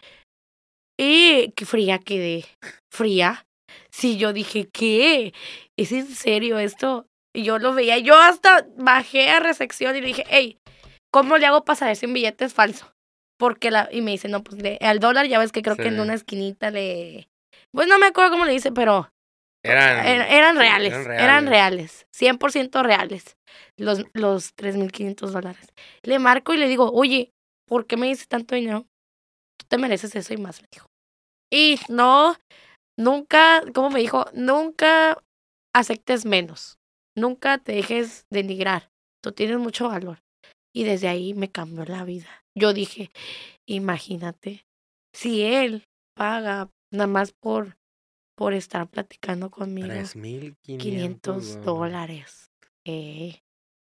eh, qué fría quedé, fría. Sí, yo dije, ¿qué? ¿Es en serio esto? Y yo lo veía, yo hasta bajé a recepción y le dije, hey, ¿cómo le hago pasar saber si un billete es falso? Porque la, y me dice, no, pues al dólar ya ves que creo que en una esquinita le, pues no me acuerdo cómo le dice, pero eran, er, reales, eran reales, 100% reales los, los 3.500 dólares. Le marco y le digo, oye, ¿por qué me dice tanto dinero? te mereces eso y más, me dijo. Y no, nunca, como me dijo, nunca aceptes menos, nunca te dejes denigrar, tú tienes mucho valor. Y desde ahí me cambió la vida. Yo dije, imagínate, si él paga nada más por, por estar platicando conmigo. 3.500 dólares. Eh,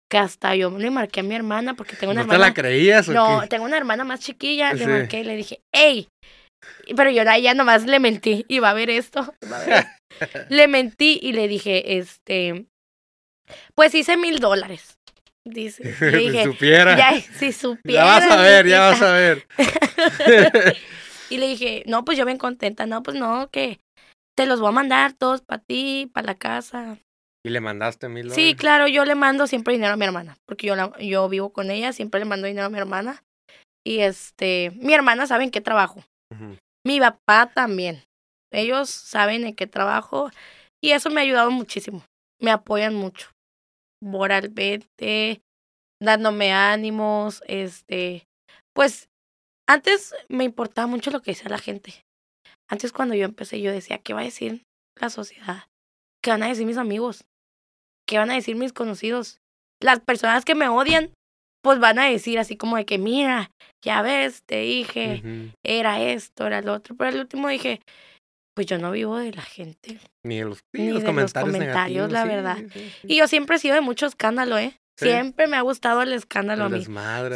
que hasta yo le marqué a mi hermana porque tengo una hermana. ¿No te la creías? ¿o no, tengo una hermana más chiquilla, le marqué y le dije, ¡Ey! Pero yo ya nomás le mentí, y va a ver esto. le mentí y le dije, este, pues hice mil dólares. Dice, si supiera. Ya, si supiera. Ya vas a ver, ya vas a ver. y le dije, no, pues yo bien contenta, no, pues no, que te los voy a mandar todos para ti, para la casa. ¿Y le mandaste mil Sí, claro, yo le mando siempre dinero a mi hermana, porque yo, yo vivo con ella, siempre le mando dinero a mi hermana. Y este, mi hermana sabe en qué trabajo. Mi papá también. Ellos saben en qué trabajo. Y eso me ha ayudado muchísimo. Me apoyan mucho. Moralmente, dándome ánimos, este, pues antes me importaba mucho lo que decía la gente. Antes cuando yo empecé yo decía, ¿qué va a decir la sociedad? ¿Qué van a decir mis amigos? ¿qué van a decir mis conocidos? Las personas que me odian, pues van a decir así como de que, mira, ya ves, te dije, era esto, era lo otro. Pero al último dije, pues yo no vivo de la gente. Ni de los, ni de comentarios, los comentarios, la verdad. Y yo siempre he sido de mucho escándalo, ¿eh? Siempre me ha gustado el escándalo a mí.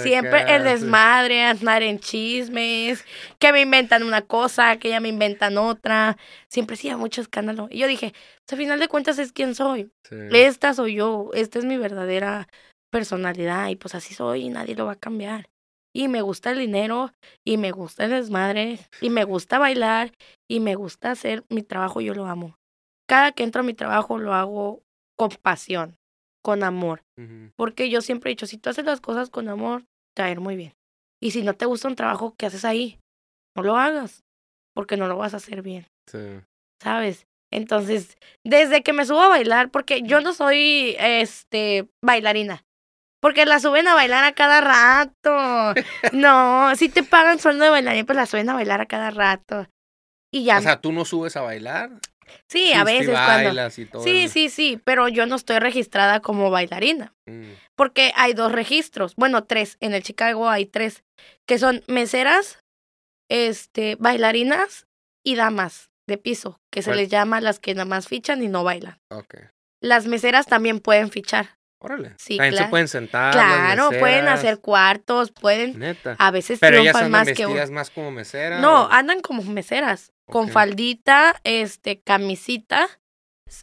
Siempre el desmadre, andar en chismes, que me inventan una cosa, que ya me inventan otra. Siempre sí, mucho escándalo. Y yo dije, al final de cuentas es quién soy. Esta soy yo, esta es mi verdadera personalidad y pues así soy y nadie lo va a cambiar. Y me gusta el dinero y me gusta el desmadre y me gusta bailar y me gusta hacer mi trabajo, yo lo amo. Cada que entro a mi trabajo lo hago con pasión con amor. Porque yo siempre he dicho, si tú haces las cosas con amor, te va a ir muy bien. Y si no te gusta un trabajo que haces ahí, no lo hagas, porque no lo vas a hacer bien. ¿Sabes? Entonces, desde que me subo a bailar, porque yo no soy este bailarina. Porque la suben a bailar a cada rato. No, si te pagan sueldo de bailarín, pues la suben a bailar a cada rato. Y ya. O sea, ¿tú no subes a bailar? Sí, a veces sí, sí, sí, pero yo no estoy registrada como bailarina. Mm. Porque hay dos registros, bueno, tres, en el Chicago hay tres, que son meseras, este, bailarinas y damas de piso, que se les llama las que nada más fichan y no bailan. Okay. Las meseras también pueden fichar. Órale. Sí, También se pueden sentar. Claro, pueden hacer cuartos, pueden. Neta. A veces Pero triunfan ellas más que uno. más como meseras. No, andan como meseras. Con faldita, este, camisita,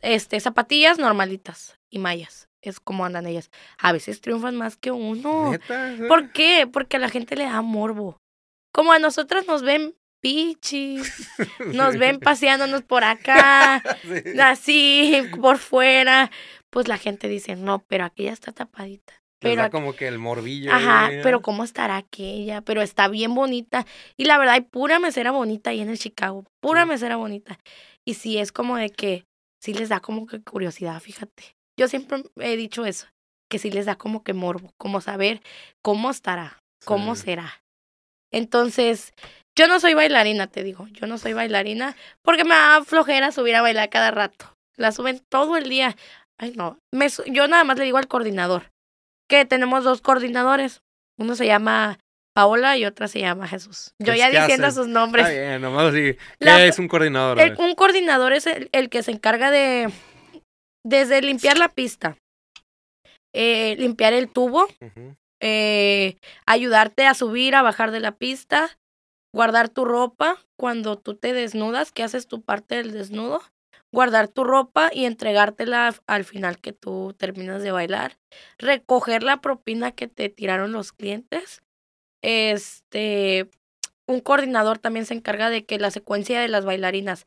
este, zapatillas normalitas y mallas. Es como andan ellas. A veces triunfan más que uno. ¿Por qué? Porque a la gente le da morbo. Como a nosotras nos ven pichis, nos ven paseándonos por acá, así, por fuera, pues la gente dice, no, pero ya está tapadita. Pero como que el morbillo. Ajá, pero cómo estará aquella, pero está bien bonita. Y la verdad, hay pura mesera bonita ahí en el Chicago, pura mesera bonita. Y sí, es como de que sí les da como que curiosidad, fíjate. Yo siempre he dicho eso, que sí les da como que morbo, como saber cómo estará, cómo será. Entonces, yo no soy bailarina, te digo, yo no soy bailarina porque me da flojera subir a bailar cada rato. La suben todo el día. Ay, no, me, yo nada más le digo al coordinador, que tenemos dos coordinadores. Uno se llama Paola y otra se llama Jesús. Yo ya diciendo sus nombres. nomás así. ¿Qué es un coordinador? un coordinador es el, que se encarga de. Desde limpiar la pista, eh, limpiar el tubo, eh, ayudarte a subir, a bajar de la pista, guardar tu ropa cuando tú te desnudas, que haces tu parte del desnudo, guardar tu ropa y entregártela al final que tú terminas de bailar, recoger la propina que te tiraron los clientes. Este, un coordinador también se encarga de que la secuencia de las bailarinas,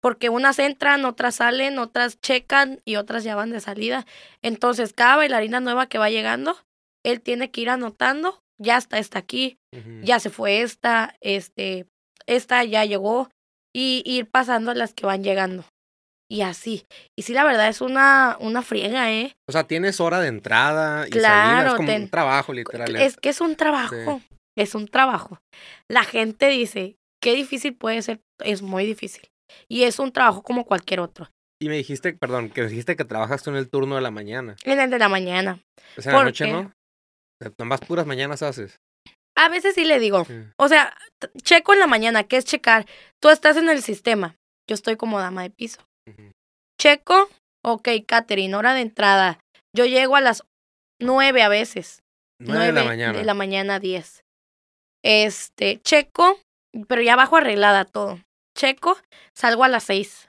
porque unas entran, otras salen, otras checan y otras ya van de salida. Entonces, cada bailarina nueva que va llegando, él tiene que ir anotando, ya está esta aquí, ya se fue esta, este, esta ya llegó y ir pasando a las que van llegando y así. Y sí, la verdad es una, una friega, ¿eh? O sea, tienes hora de entrada y claro, salida. Es como un trabajo, literalmente. Es que es un trabajo. Es un trabajo. La gente dice, qué difícil puede ser. Es muy difícil. Y es un trabajo como cualquier otro. Y me dijiste, perdón, que me dijiste que trabajaste en el turno de la mañana. En el de la mañana. O sea, en la noche no. Nomás puras mañanas haces. A veces sí le digo. O sea, checo en la mañana, que es checar. Tú estás en el sistema. Yo estoy como dama de piso checo, ok, Catherine, hora de entrada. Yo llego a las nueve a veces. Nueve de la mañana. De la mañana diez. Este, checo, pero ya bajo arreglada todo. Checo, salgo a las seis.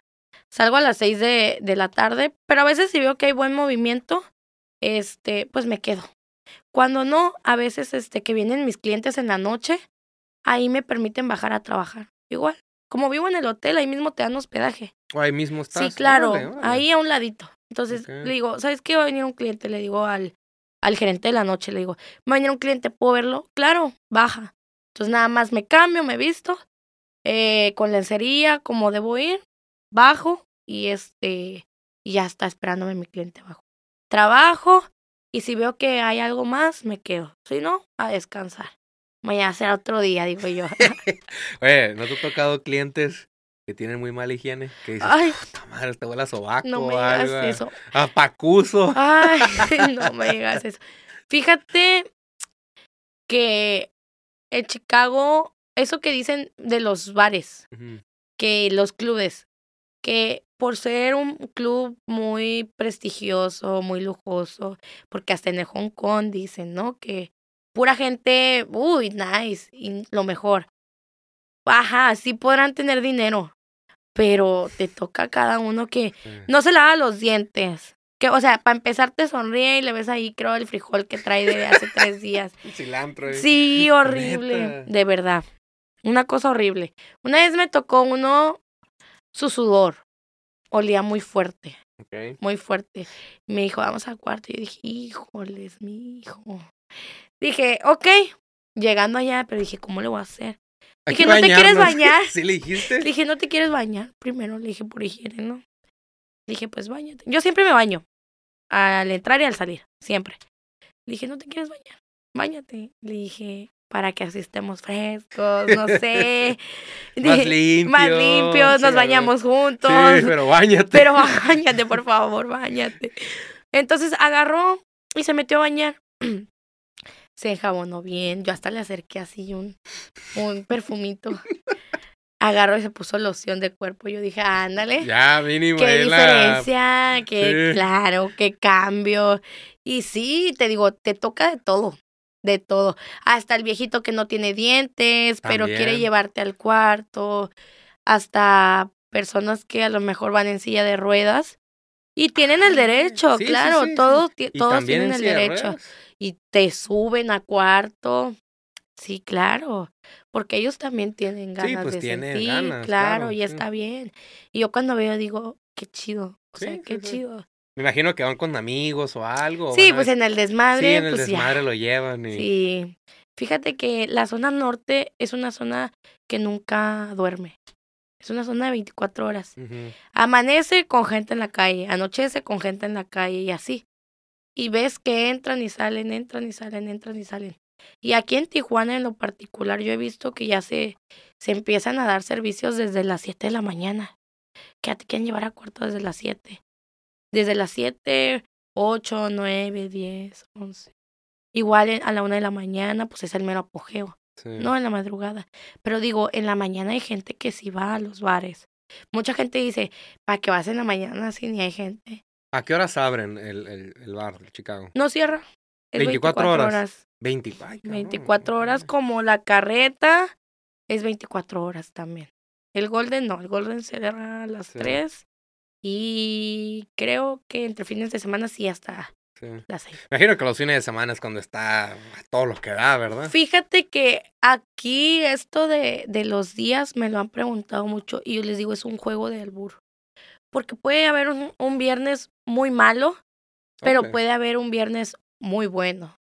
Salgo a las seis de, de la tarde, pero a veces si veo que hay buen movimiento, este, pues me quedo. Cuando no, a veces este, que vienen mis clientes en la noche, ahí me permiten bajar a trabajar. Igual, como vivo en el hotel, ahí mismo te dan hospedaje ahí mismo está. Sí, claro, ahí a un ladito. Entonces le digo, ¿sabes qué? Va a venir un cliente, le digo al, al gerente de la noche, le digo, ¿va a venir un cliente? ¿Puedo verlo? Claro, baja. Entonces nada más me cambio, me visto, eh, con lencería, como debo ir, bajo y este, ya está esperándome mi cliente bajo. Trabajo y si veo que hay algo más, me quedo. Si no, a descansar. Mañana será otro día, digo yo. Oye, ¿no te ha tocado clientes que tienen muy mala higiene, que Ay, puta madre, te huele a sobaco, no me digas eso. a pacuso. Ay, no me digas eso. Fíjate que en Chicago, eso que dicen de los bares, que los clubes, que por ser un club muy prestigioso, muy lujoso, porque hasta en el Hong Kong dicen, ¿no? Que pura gente, uy, nice, y lo mejor. Ajá, sí podrán tener dinero, pero te toca a cada uno que no se lava los dientes. Que, o sea, para empezar te sonríe y le ves ahí, creo, el frijol que trae de hace tres días. Cilantro. Eh. Sí, horrible. De verdad. Una cosa horrible. Una vez me tocó uno, su sudor. Olía muy fuerte. Muy fuerte. Me dijo, vamos al cuarto. Y yo dije, híjoles, mi hijo. Dije, ok. Llegando allá, pero dije, ¿cómo le voy a hacer? dije, ¿no te quieres bañar? ¿Sí le dijiste? dije, ¿no te quieres bañar? Primero le dije por higiene, ¿no? dije, pues bañate. Yo siempre me baño. Al entrar y al salir. Siempre. dije, ¿no te quieres bañar? Bañate. Le dije, para que así estemos frescos, no sé. más limpios. Más limpios, nos bañamos juntos. Sí, pero bañate. Pero bañate, por favor, bañate. Entonces agarró y se metió a bañar. se enjabonó bien. Yo hasta le acerqué así un, un perfumito. Agarró y se puso loción de cuerpo. Yo dije, ándale. Ya, mínimo. Qué diferencia, qué claro, qué cambio. Y sí, te digo, te toca de todo. De todo. Hasta el viejito que no tiene dientes, pero quiere llevarte al cuarto. Hasta personas que a lo mejor van en silla de ruedas. Y tienen el derecho, claro, todos, todos tienen el derecho y te suben a cuarto. Sí, claro, porque ellos también tienen ganas pues de sentir, claro, y está bien. Y yo cuando veo digo, qué chido, o sea, qué chido. Me imagino que van con amigos o algo. Sí, pues en el desmadre. Sí, en el pues desmadre lo llevan. Y... Sí. Fíjate que la zona norte es una zona que nunca duerme. Es una zona de 24 horas. Amanece con gente en la calle, anochece con gente en la calle y así y ves que entran y salen, entran y salen, entran y salen. Y aquí en Tijuana en lo particular yo he visto que ya se, se empiezan a dar servicios desde las 7 de la mañana, que te quieren llevar a cuarto desde las 7. Desde las 7, 8, 9, 10, 11. Igual a la 1 de la mañana, pues es el mero apogeo. No en la madrugada. Pero digo, en la mañana hay gente que sí va a los bares. Mucha gente dice, ¿para qué vas en la mañana si ni hay gente? ¿A qué horas abren el, el, bar de Chicago? No cierra. 24, horas. 24 horas como la carreta es 24 horas también. El Golden no, el Golden cierra a las 3 y creo que entre fines de semana sí hasta las 6. Me imagino que los fines de semana es cuando está todos los que da, ¿verdad? Fíjate que aquí esto de, los días me lo han preguntado mucho y yo les digo es un juego de albur. Porque puede haber un, un viernes muy malo, pero puede haber un viernes muy bueno.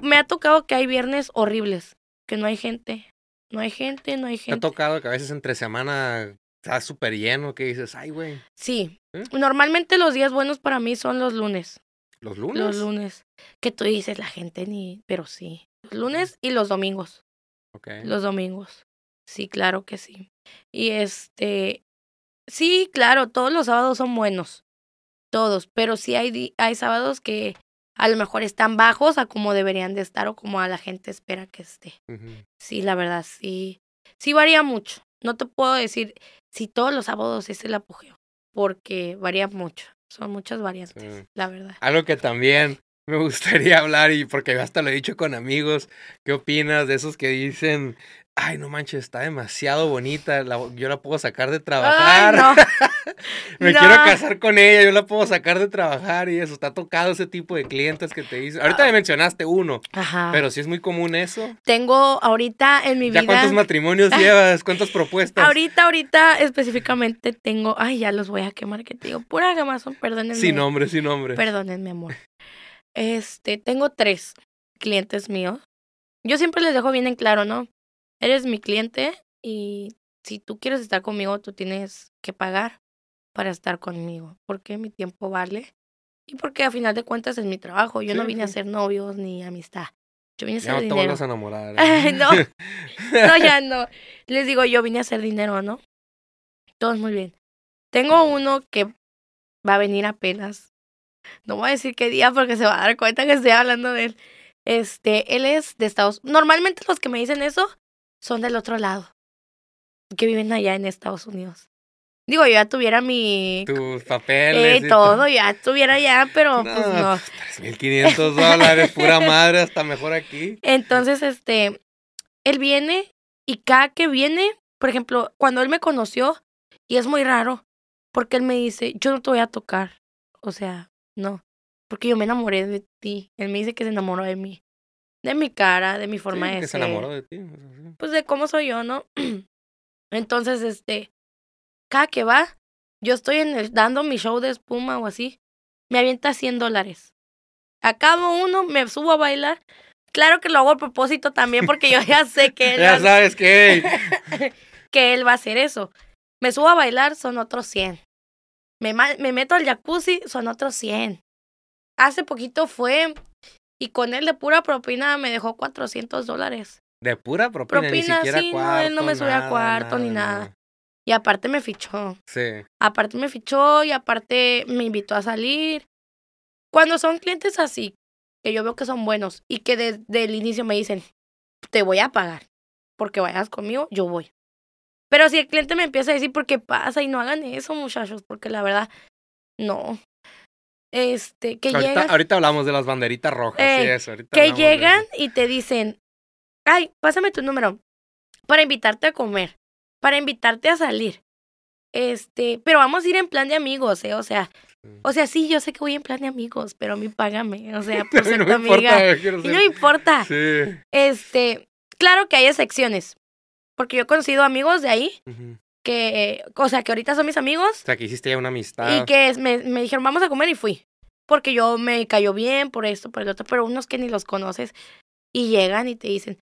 Me ha tocado que hay viernes horribles, que no hay gente, no hay gente, no hay gente. Te ha tocado que a veces entre semana está súper lleno, que dices, ay, güey. Sí. ¿Eh? Normalmente los días buenos para mí son los lunes. ¿Los lunes? Los lunes. Que tú dices, la gente ni, pero sí. Los lunes y los domingos. Ok. Los domingos. Sí, claro que sí. Y este, sí, claro, todos los sábados son buenos todos, pero sí hay, hay sábados que a lo mejor están bajos a como deberían de estar o como a la gente espera que esté. Sí, la verdad, sí. Sí varía mucho. No te puedo decir si todos los sábados es el apogeo, porque varía mucho. Son muchas variantes, la verdad. Algo que también me gustaría hablar y porque hasta lo he dicho con amigos, ¿qué opinas de esos que dicen, ay, no manches, está demasiado bonita, yo la puedo sacar de trabajar? no. me quiero casar con ella, yo la puedo sacar de trabajar y eso. Está tocado ese tipo de clientes que te hice. Ahorita me mencionaste uno, Ajá. pero sí es muy común eso. Tengo ahorita en mi vida. ¿Ya cuántos matrimonios llevas? ¿Cuántas propuestas? Ahorita, ahorita específicamente tengo. Ay, ya los voy a quemar, que te digo. Pura gamazón, perdónenme. Sin nombre, sin nombre. Perdónenme, amor. Este, tengo tres clientes míos. Yo siempre les dejo bien en claro, ¿no? Eres mi cliente y si tú quieres estar conmigo, tú tienes que pagar para estar conmigo, porque mi tiempo vale y porque a final de cuentas es mi trabajo. Yo no vine a hacer novios ni amistad. Yo vine a hacer no dinero. a ¿eh? no, ya no. Les digo, yo vine a hacer dinero, ¿no? Todo muy bien. Tengo uno que va a venir apenas. No voy a decir qué día porque se va a dar cuenta que estoy hablando de él. Este, él es de Estados Normalmente los que me dicen eso son del otro lado, que viven allá en Estados Unidos. Digo, yo ya tuviera mi. Tus papeles. Eh, y todo, ya estuviera ya, pero pues no. 1500 pues, dólares, pura madre, hasta mejor aquí. Entonces, este. Él viene y cada que viene, por ejemplo, cuando él me conoció, y es muy raro, porque él me dice, yo no te voy a tocar. O sea, no. Porque yo me enamoré de ti. Él me dice que se enamoró de mí. De mi cara, de mi forma sí, de que ser. se enamoró de ti. Pues de cómo soy yo, ¿no? Entonces, este cada que va, yo estoy en dando mi show de espuma o así, me avienta 100 dólares. Acabo uno, me subo a bailar. Claro que lo hago a propósito también porque yo ya sé que él... ya sabes que... que él va a hacer eso. Me subo a bailar, son otros 100. Me, meto al jacuzzi, son otros 100. Hace poquito fue y con él de pura propina me dejó 400 dólares. De pura propina, ni siquiera no, él no me sube a cuarto ni nada. Y aparte me fichó. Sí. Aparte me fichó y aparte me invitó a salir. Cuando son clientes así, que yo veo que son buenos y que desde el inicio me dicen, te voy a pagar porque vayas conmigo, yo voy. Pero si el cliente me empieza a decir, ¿por qué pasa? Y no hagan eso, muchachos, porque la verdad, no. Este, que llegan. Ahorita hablamos de las banderitas rojas eh, eso. que llegan y te dicen, ay, pásame tu número para invitarte a comer para invitarte a salir. Este, pero vamos a ir en plan de amigos, ¿eh? O sea, mm. o sea, sí, yo sé que voy en plan de amigos, pero a mí págame, o sea, por ser no amiga. no importa. Este, claro que hay excepciones, porque yo he conocido amigos de ahí, que, o sea, que ahorita son mis amigos. O sea, que hiciste ya una amistad. Y que me dijeron, vamos a comer y fui. Porque yo me cayó bien por esto, por el otro, pero unos que ni los conoces y llegan y te dicen,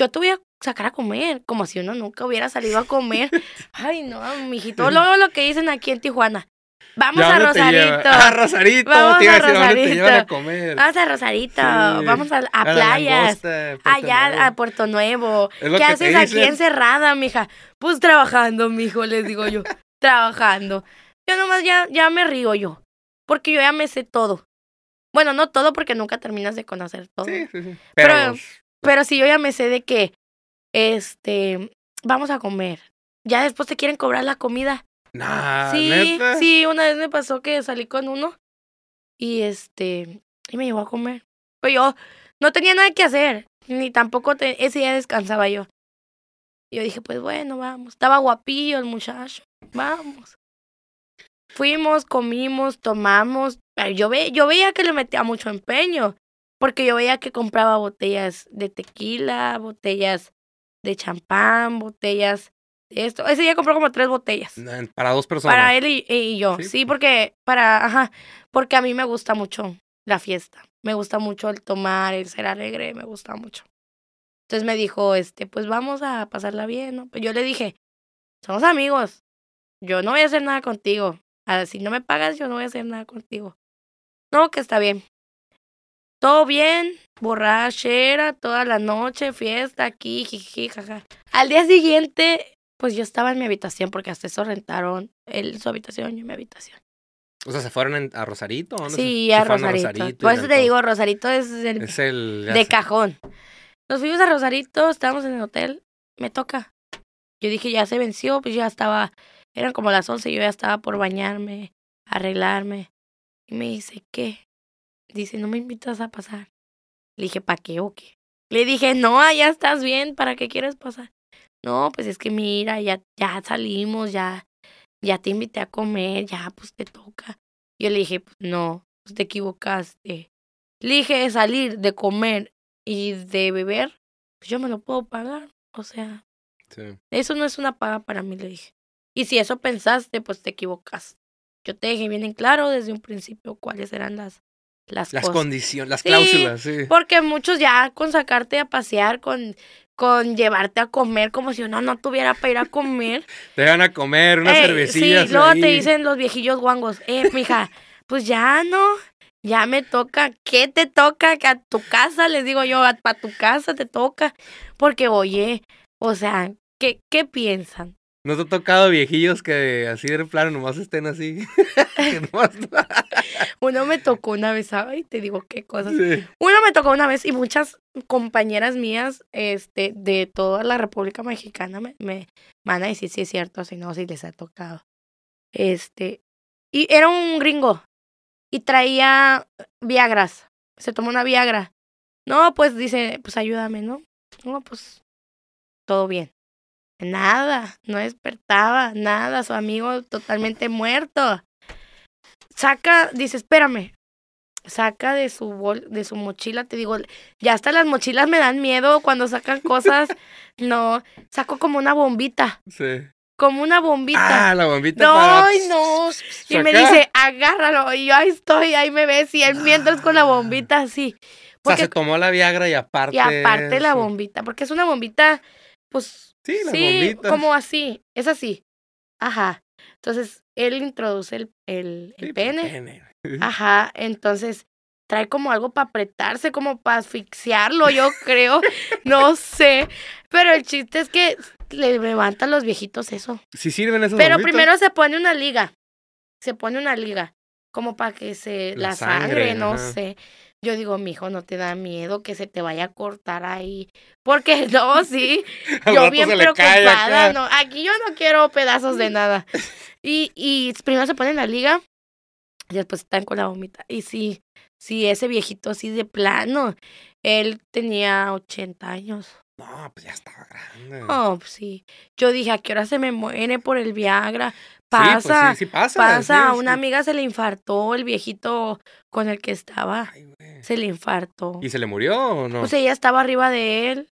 yo te voy a sacar a comer, como si uno nunca hubiera salido a comer. Ay, no, mijito, luego lo que dicen aquí en Tijuana. Vamos ah, a Rosarito. a Rosarito. Vamos a Rosarito. Te a comer? Vamos a Rosarito. Vamos a, a, playas. allá a Puerto Nuevo. ¿Qué haces aquí encerrada, mija? Pues trabajando, mijo, les digo yo. trabajando. Yo nomás ya, ya me río yo. Porque yo ya me sé todo. Bueno, no todo porque nunca terminas de conocer todo. Sí, sí, sí. Pero pues, pero si yo ya me sé de que, este, vamos a comer. Ya después te quieren cobrar la comida. Nada, sí, sí, una vez me pasó que salí con uno y este, y me llevó a comer. Pero pues yo no tenía nada que hacer, ni tampoco te, ese día descansaba yo. Yo dije, pues bueno, vamos. Estaba guapillo el muchacho, vamos. Fuimos, comimos, tomamos. Yo, ve, yo veía que le metía mucho empeño porque yo veía que compraba botellas de tequila, botellas de champán, botellas de esto. Ese día compró como tres botellas. Para dos personas. Para él y, yo. ¿Sí? Pues. porque para, ajá, porque a mí me gusta mucho la fiesta. Me gusta mucho el tomar, el ser alegre, me gusta mucho. Entonces me dijo, este, pues vamos a pasarla bien, ¿no? Pues yo le dije, somos amigos. Yo no voy a hacer nada contigo. Ah, si no me pagas, yo no voy a hacer nada contigo. No, que está bien. Todo bien, borrachera, toda la noche, fiesta, aquí, jiji, jaja. Al día siguiente, pues yo estaba en mi habitación porque hasta eso rentaron su habitación, y mi habitación. O sea, ¿se fueron a Rosarito? no? Sí, a, Rosarito. Por eso te digo, Rosarito es el, de cajón. Nos fuimos a Rosarito, estábamos en el hotel, me toca. Yo dije, ya se venció, pues ya estaba, eran como las 11, yo ya estaba por bañarme, arreglarme. Y me dice, ¿qué? dice, no me invitas a pasar. Le dije, ¿para qué o qué? Le dije, no, ya estás bien, ¿para qué quieres pasar? No, pues es que mira, ya, ya salimos, ya, ya te invité a comer, ya, pues te toca. Yo le dije, pues no, pues te equivocaste. Le dije, salir de comer y de beber, pues yo me lo puedo pagar. O sea, eso no es una paga para mí, le dije. Y si eso pensaste, pues te equivocaste. Yo te dije, bien en claro desde un principio cuáles eran las las, condiciones, las cláusulas, sí. Porque muchos ya con sacarte a pasear, con, con llevarte a comer, como si uno no tuviera para ir a comer. te van a comer unas cervecita. cervecillas. Sí, luego te dicen los viejillos guangos, eh, mija, pues ya no, ya me toca. ¿Qué te toca? Que a tu casa, les digo yo, para tu casa te toca. Porque, oye, o sea, ¿qué, qué piensan? nos ha tocado viejillos que así de plano nomás estén así? Uno me tocó una vez, ay, te digo qué cosas. Uno me tocó una vez y muchas compañeras mías este, de toda la República Mexicana me, van a decir si es cierto, si no, si les ha tocado. Este, y era un gringo y traía Viagras. Se tomó una Viagra. No, pues dice, pues ayúdame, ¿no? No, pues todo bien. Nada, no despertaba, nada, su amigo totalmente muerto. Saca, dice, espérame. Saca de su bol, de su mochila, te digo, ya hasta las mochilas me dan miedo cuando sacan cosas. no, saco como una bombita. Sí. Como una bombita. Ah, la bombita. No, no. Y me dice, agárralo. Y yo ahí estoy, ahí me ves. Y él mientras con la bombita así. Porque, o sea, se tomó la Viagra y aparte. Y aparte la bombita. Porque es una bombita, pues, Sí, como así, es así. Ajá. Entonces, él introduce el, el, pues, pene. Ajá, entonces trae como algo para apretarse, como para asfixiarlo, yo creo. no sé. Pero el chiste es que le levantan los viejitos eso. Sí sirven esos Pero primero se pone una liga. Se pone una liga. Como para que se. La, sangre, no sé. Yo digo, hijo no te da miedo que se te vaya a cortar ahí. Porque no, sí. yo bien preocupada. No, aquí yo no quiero pedazos de nada. Y, y primero se ponen la liga y después están con la vomita. Y sí, sí, ese viejito así de plano. Él tenía 80 años. No, pues ya estaba grande. Oh, sí. Yo dije, ¿a qué hora se me muere por el Viagra? Pues, pasa. Sí, sí, pasa. Pasa. una amiga se le infartó el viejito con el que estaba. Ay, güey. Se le infartó. ¿Y se le murió o no? Pues ella estaba arriba de él.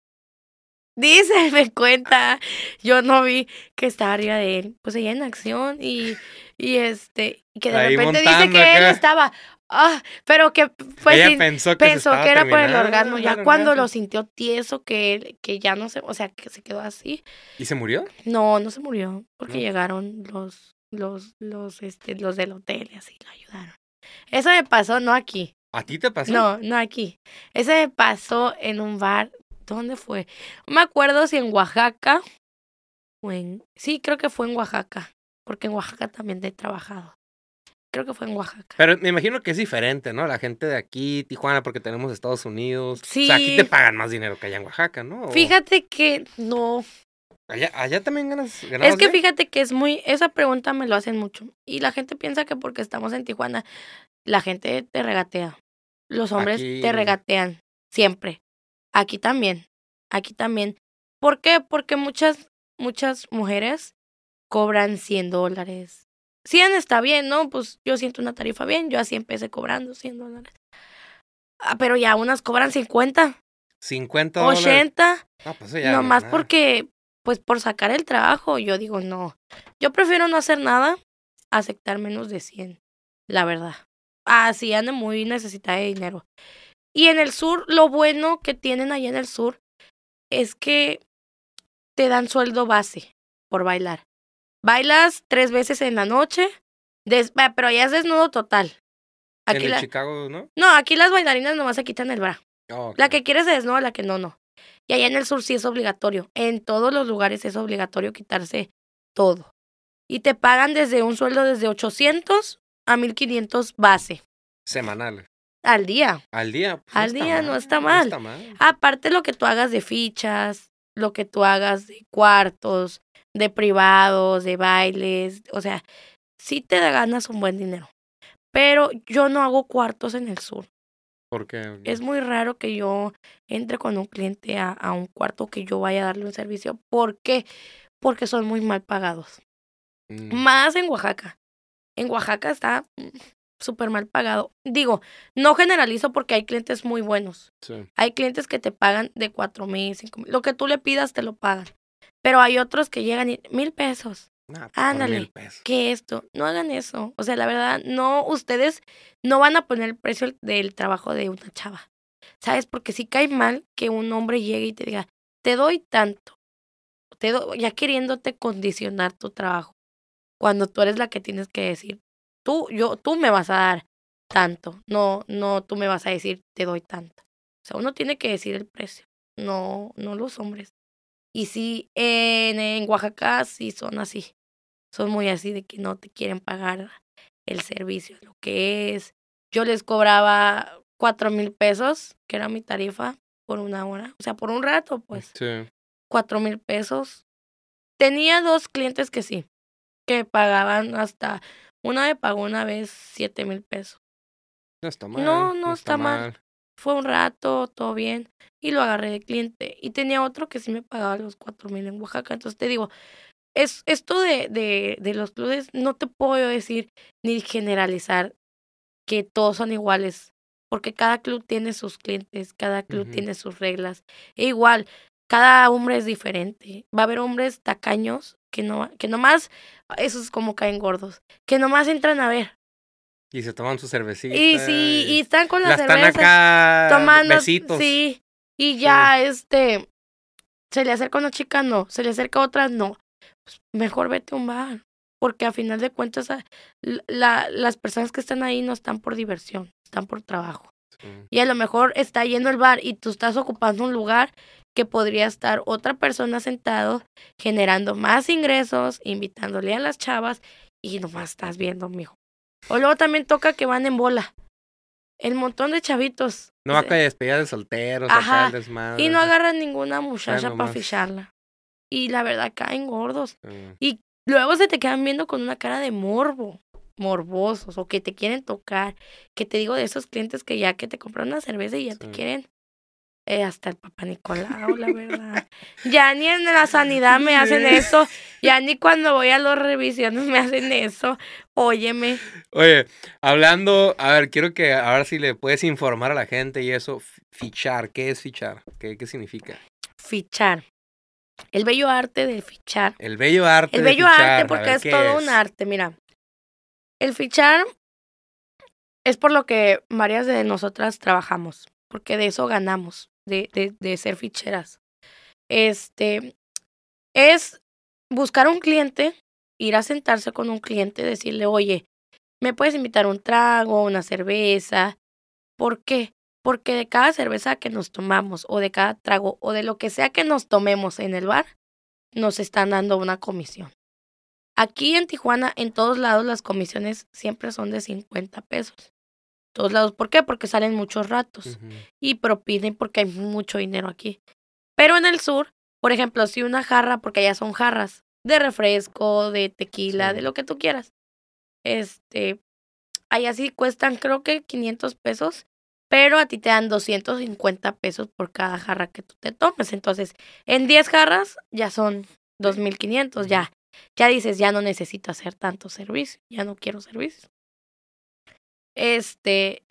Dice, me cuenta. Yo no vi que estaba arriba de él. Pues ella en acción y, este, y que de repente dice que él estaba. Ah, pero que fue pues, ella pensó que, pensó que era por el orgasmo. Ya cuando lo sintió tieso, que, que ya no se, o sea, que se quedó así. ¿Y se murió? No, no se murió, porque llegaron los, los, los, este, los del hotel y así lo ayudaron. Eso me pasó, no aquí. ¿A ti te pasó? No, no aquí. Ese me pasó en un bar. ¿Dónde fue? No me acuerdo si en Oaxaca o en... Sí, creo que fue en Oaxaca, porque en Oaxaca también he trabajado. Creo que fue en Oaxaca. Pero me imagino que es diferente, ¿no? La gente de aquí, Tijuana, porque tenemos Estados Unidos. Sí. O sea, aquí te pagan más dinero que allá en Oaxaca, ¿no? Fíjate que no. Allá, también ganas, ganas. es que fíjate que es muy. Esa pregunta me lo hacen mucho. Y la gente piensa que porque estamos en Tijuana, la gente te regatea los hombres te regatean, siempre. Aquí también, aquí también. ¿Por qué? Porque muchas, muchas mujeres cobran 100 dólares. 100 está bien, ¿no? Pues yo siento una tarifa bien, yo así empecé cobrando 100 dólares. Ah, pero ya unas cobran 50. 50 dólares. 80. No, pues ya nomás porque, pues por sacar el trabajo, yo digo, no, yo prefiero no hacer nada, aceptar menos de 100, la verdad así ah, andan muy necesitada de dinero. Y en el sur, lo bueno que tienen allá en el sur es que te dan sueldo base por bailar. Bailas tres veces en la noche, pero allá es desnudo total. Aquí en Chicago, ¿no? No, aquí las bailarinas nomás se quitan el bra. Ah, la que quiere se desnuda, la que no, no. Y allá en el sur sí es obligatorio. En todos los lugares es obligatorio quitarse todo. Y te pagan desde un sueldo desde 800 a 1500 base. Semanal. Al día. Al día. Pues, Al día no, está mal. no está mal. Aparte lo que tú hagas de fichas, lo que tú hagas de cuartos, de privados, de bailes, o sea, sí te da ganas un buen dinero. Pero yo no hago cuartos en el sur. Porque es muy raro que yo entre con un cliente a, un cuarto que yo vaya a darle un servicio. ¿Por qué? Porque son muy mal pagados. Mm. Más en Oaxaca en Oaxaca está mm, súper mal pagado. Digo, no generalizo porque hay clientes muy buenos. Hay clientes que te pagan de cuatro mil, cinco mil. Lo que tú le pidas te lo pagan. Pero hay otros que llegan y mil pesos. Pues, Ándale, que esto, no hagan eso. O sea, la verdad, no, ustedes no van a poner el precio del trabajo de una chava. ¿Sabes? Porque si sí cae mal que un hombre llegue y te diga, te doy tanto, te doy, ya queriéndote condicionar tu trabajo cuando tú eres la que tienes que decir, tú, yo, tú me vas a dar tanto, no, no, tú me vas a decir, te doy tanto. O sea, uno tiene que decir el precio, no, no los hombres. Y sí, en, en Oaxaca sí son así, son muy así de que no te quieren pagar el servicio, lo que es. Yo les cobraba cuatro mil pesos, que era mi tarifa, por una hora, o sea, por un rato, pues. Sí. Cuatro mil pesos. Tenía dos clientes que sí, que pagaban hasta, una vez pagó una vez siete mil pesos. No está mal. No, no, está, mal. Fue un rato, todo bien. Y lo agarré de cliente. Y tenía otro que sí me pagaba los cuatro mil en Oaxaca. Entonces te digo, es, esto de, de, los clubes no te puedo decir ni generalizar que todos son iguales. Porque cada club tiene sus clientes, cada club tiene sus reglas. E igual, cada hombre es diferente. Va a haber hombres tacaños que, no, que nomás, esos como caen gordos, que nomás entran a ver. Y se toman su cervecita. Y sí, y, están con las cervezas Están acá tomando, besitos. Sí, y ya este, se le acerca una chica, no, se le acerca otra, no. Pues, mejor vete a un bar, porque a final de cuentas ah, la, las personas que están ahí no están por diversión, están por trabajo. Y a lo mejor está yendo el bar y tú estás ocupando un lugar que podría estar otra persona sentado generando más ingresos, invitándole a las chavas y nomás estás viendo, mijo. O luego también toca que van en bola. El montón de chavitos. No acá de despedida de solteros, Y no agarran ninguna muchacha para ficharla. Y la verdad caen gordos. Y luego se te quedan viendo con una cara de morbo morbosos o que te quieren tocar, que te digo de esos clientes que ya que te compraron una cerveza y ya te quieren eh, hasta el papá Nicolau, la verdad. ya ni en la sanidad me hacen eso. Ya ni cuando voy a los revisiones me hacen eso. Óyeme. Oye, hablando, a ver, quiero que a ver si le puedes informar a la gente y eso. Fichar, ¿qué es fichar? ¿Qué, qué significa? Fichar. El bello arte de fichar. El bello arte. El bello arte, porque es todo un arte, mira. El fichar es por lo que varias de nosotras trabajamos, porque de eso ganamos de, de, de ser ficheras. Este, es buscar un cliente, ir a sentarse con un cliente, decirle, oye, me puedes invitar un trago, una cerveza. ¿Por qué? Porque de cada cerveza que nos tomamos o de cada trago o de lo que sea que nos tomemos en el bar, nos están dando una comisión. Aquí en Tijuana, en todos lados, las comisiones siempre son de 50 pesos todos lados. ¿Por qué? Porque salen muchos ratos y propiden porque hay mucho dinero aquí. Pero en el sur, por ejemplo, si una jarra, porque allá son jarras de refresco, de tequila, de lo que tú quieras. Este, allá sí cuestan creo que 500 pesos, pero a ti te dan 250 pesos por cada jarra que tú te tomes. Entonces, en 10 jarras ya son 2500, ya. Ya dices, ya no necesito hacer tanto servicio, ya no quiero servicios este,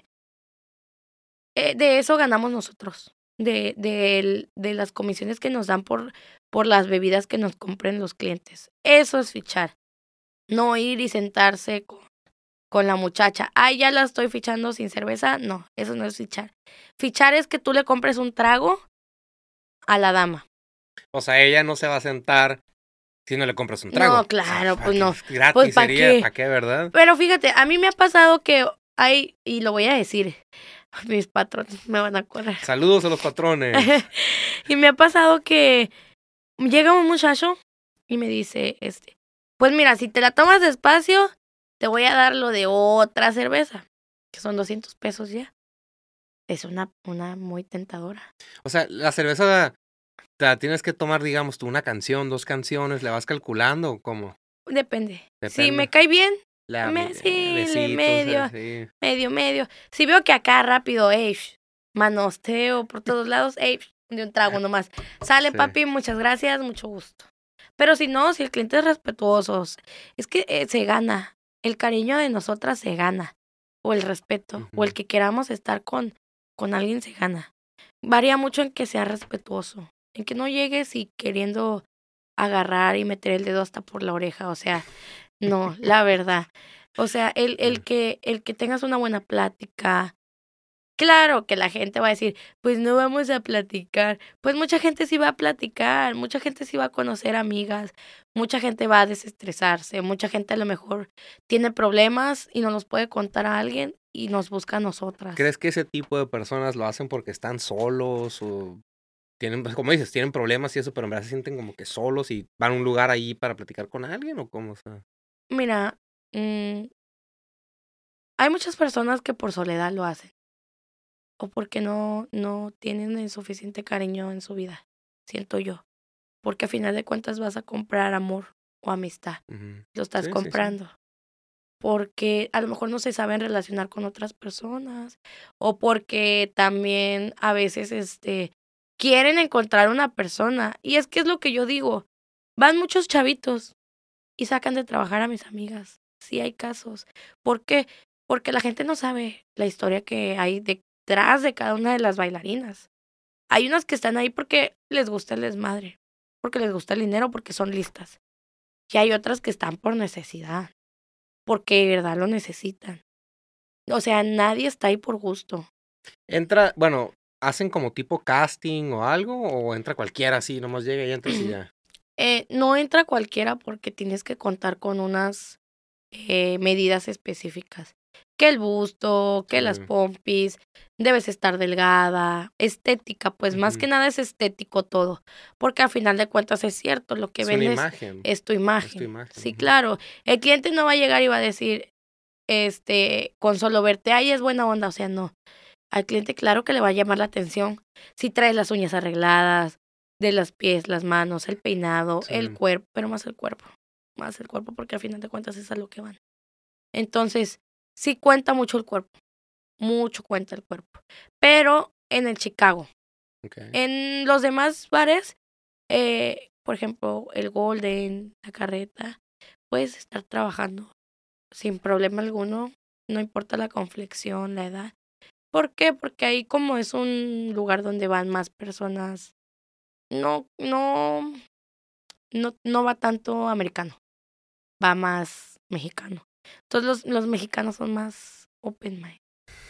eh, de eso ganamos nosotros, de, de, de las comisiones que nos dan por, por las bebidas que nos compren los clientes. Eso es fichar. No ir y sentarse con, la muchacha. Ay, ya la estoy fichando sin cerveza. No, eso no es fichar. Fichar es que tú le compres un trago a la dama. O sea, ella no se va a sentar si no le compras un trago. Ah, pues no, claro, pues no. Gratis sería, ¿para qué, verdad? Pero fíjate, a mí me ha pasado que y lo voy a decir, mis patrones me van a correr. Saludos a los patrones. y me ha pasado que llega un muchacho y me dice, este, pues mira, si te la tomas despacio, te voy a dar lo de otra cerveza, que son 200 pesos ya. Es una, una muy tentadora. O sea, la cerveza la tienes que tomar, digamos, tú una canción, dos canciones, le vas calculando, ¿cómo? Depende. Si me cae bien, eh, sí, sí medio, medio, medio. Si veo que acá rápido, ey, manosteo por todos lados, ey, de un trago nomás. Sale, papi, muchas gracias, mucho gusto. Pero si no, si el cliente es respetuoso, es que eh, se gana. El cariño de nosotras se gana. O el respeto, o el que queramos estar con, con alguien se gana. Varía mucho en que sea respetuoso, en que no llegues y queriendo agarrar y meter el dedo hasta por la oreja. O sea, no, la verdad. O sea, el, el, que, el que tengas una buena plática. Claro que la gente va a decir, pues no vamos a platicar. Pues mucha gente sí va a platicar, mucha gente sí va a conocer amigas, mucha gente va a desestresarse, mucha gente a lo mejor tiene problemas y no los puede contar a alguien y nos busca a nosotras. ¿Crees que ese tipo de personas lo hacen porque están solos o tienen, pues, como dices, tienen problemas y eso, pero en verdad se sienten como que solos y van a un lugar ahí para platicar con alguien o cómo? O Mira, mm, hay muchas personas que por soledad lo hacen o porque no, no tienen el suficiente cariño en su vida, siento yo. Porque a final de cuentas vas a comprar amor o amistad. Lo estás comprando. Porque a lo mejor no se saben relacionar con otras personas o porque también a veces este, quieren encontrar una persona. Y es que es lo que yo digo. Van muchos chavitos y sacan de trabajar a mis amigas. Sí hay casos. ¿Por qué? Porque la gente no sabe la historia que hay detrás de cada una de las bailarinas. Hay unas que están ahí porque les gusta el desmadre, porque les gusta el dinero, porque son listas. Y hay otras que están por necesidad, porque de verdad lo necesitan. O sea, nadie está ahí por gusto. Entra, bueno, ¿hacen como tipo casting o algo? ¿O entra cualquiera así, nomás llega y entra y ya? Eh, no entra cualquiera porque tienes que contar con unas eh, medidas específicas. Que el busto, que las pompis, debes estar delgada, estética, pues más que nada es estético todo, porque al final de cuentas es cierto, lo que ven imagen. es tu imagen. Es tu imagen. Sí, claro, el cliente no va a llegar y va a decir, este, con solo verte, ahí es buena onda, o sea, no. Al cliente claro que le va a llamar la atención si traes las uñas arregladas, de las pies, las manos, el peinado, el cuerpo, pero más el cuerpo, más el cuerpo porque al final de cuentas es a lo que van. Entonces, sí cuenta mucho el cuerpo, mucho cuenta el cuerpo, pero en el Chicago. En los demás bares, eh, por ejemplo, el Golden, la carreta, puedes estar trabajando sin problema alguno, no importa la conflexión, la edad. ¿Por qué? Porque ahí como es un lugar donde van más personas no, no, no, no va tanto americano, va más mexicano. Entonces los, los mexicanos son más open mind.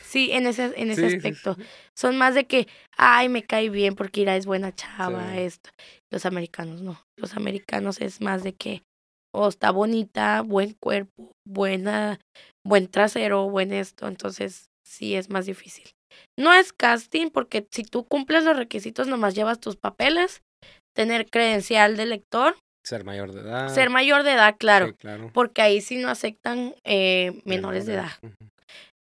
Sí, en ese, en ese aspecto. Son más de que, ay, me cae bien porque Ira es buena chava, esto. Los americanos no. Los americanos es más de que, oh, está bonita, buen cuerpo, buena, buen trasero, buen esto. Entonces, sí es más difícil. No es casting porque si tú cumples los requisitos nomás llevas tus papeles, tener credencial de lector. Ser mayor de edad. Ser mayor de edad, claro. Porque ahí sí no aceptan eh, menores de edad.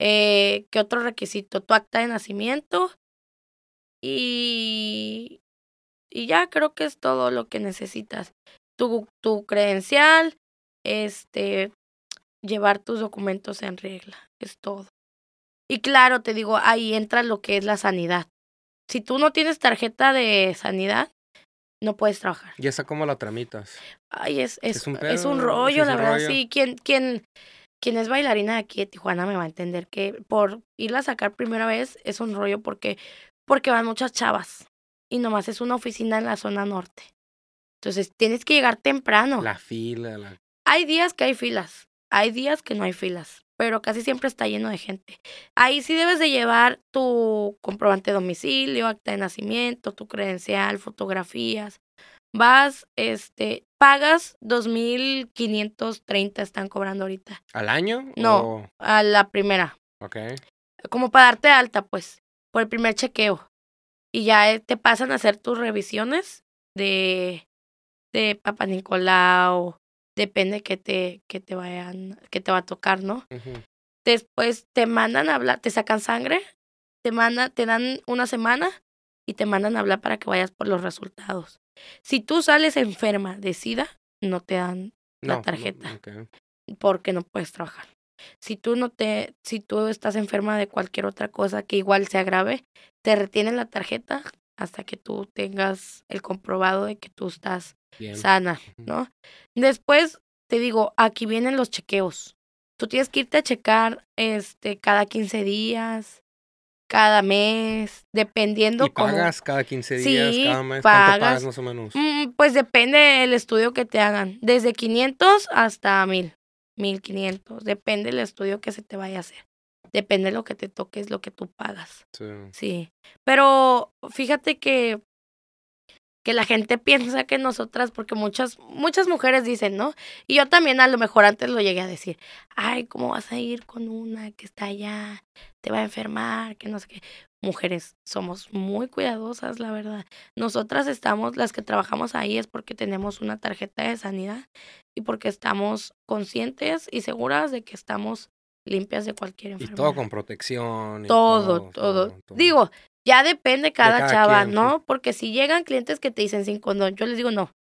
Eh, ¿Qué otro requisito? Tu acta de nacimiento. Y, y ya creo que es todo lo que necesitas. Tu, tu credencial, este, llevar tus documentos en regla. Es todo. Y claro, te digo, ahí entra lo que es la sanidad. Si tú no tienes tarjeta de sanidad, no puedes trabajar. ¿Y esa cómo la tramitas? Ay, es, es, un, rollo, la verdad, sí. Quien, es bailarina de aquí de Tijuana me va a entender que por irla a sacar primera vez es un rollo porque, porque van muchas chavas. Y nomás es una oficina en la zona norte. Entonces tienes que llegar temprano. La fila, Hay días que hay filas, hay días que no hay filas pero casi siempre está lleno de gente. Ahí sí debes de llevar tu comprobante de domicilio, acta de nacimiento, tu credencial, fotografías. Vas, este, pagas 2.530 están cobrando ahorita. ¿Al año? No, a la primera. Ok. Como para darte alta, pues, por el primer chequeo. Y ya eh, te pasan a hacer tus revisiones de, de Papa Nicolau, depende que te, que te vayan, que te va a tocar, ¿no? Después te mandan a hablar, te sacan sangre, te manda te dan una semana y te mandan a hablar para que vayas por los resultados. Si tú sales enferma de SIDA, no te dan la tarjeta. Porque no puedes trabajar. Si tú no te, si tú estás enferma de cualquier otra cosa que igual sea grave, te retienen la tarjeta hasta que tú tengas el comprobado de que tú estás sana, ¿no? Después, te digo, aquí vienen los chequeos. Tú tienes que irte a checar este, cada 15 días, cada mes, dependiendo. ¿Y pagas cada 15 días, cada mes? Pagas, pagas más o menos? Mm, pues depende el estudio que te hagan. Desde 500 hasta 1000, 1500. Depende el estudio que se te vaya a hacer. Depende de lo que te toques, lo que tú pagas. Sí. sí. Pero fíjate que que la gente piensa que nosotras, porque muchas, muchas mujeres dicen, ¿no? Y yo también a lo mejor antes lo llegué a decir, ay, ¿cómo vas a ir con una que está allá? Te va a enfermar, que no sé qué. Mujeres, somos muy cuidadosas, la verdad. Nosotras estamos, las que trabajamos ahí es porque tenemos una tarjeta de sanidad y porque estamos conscientes y seguras de que estamos limpias de cualquier enfermedad. Y todo con protección. todo, todo, Digo, ya depende cada, chava, ¿no? Porque si llegan clientes que te dicen sin condón, yo les digo no.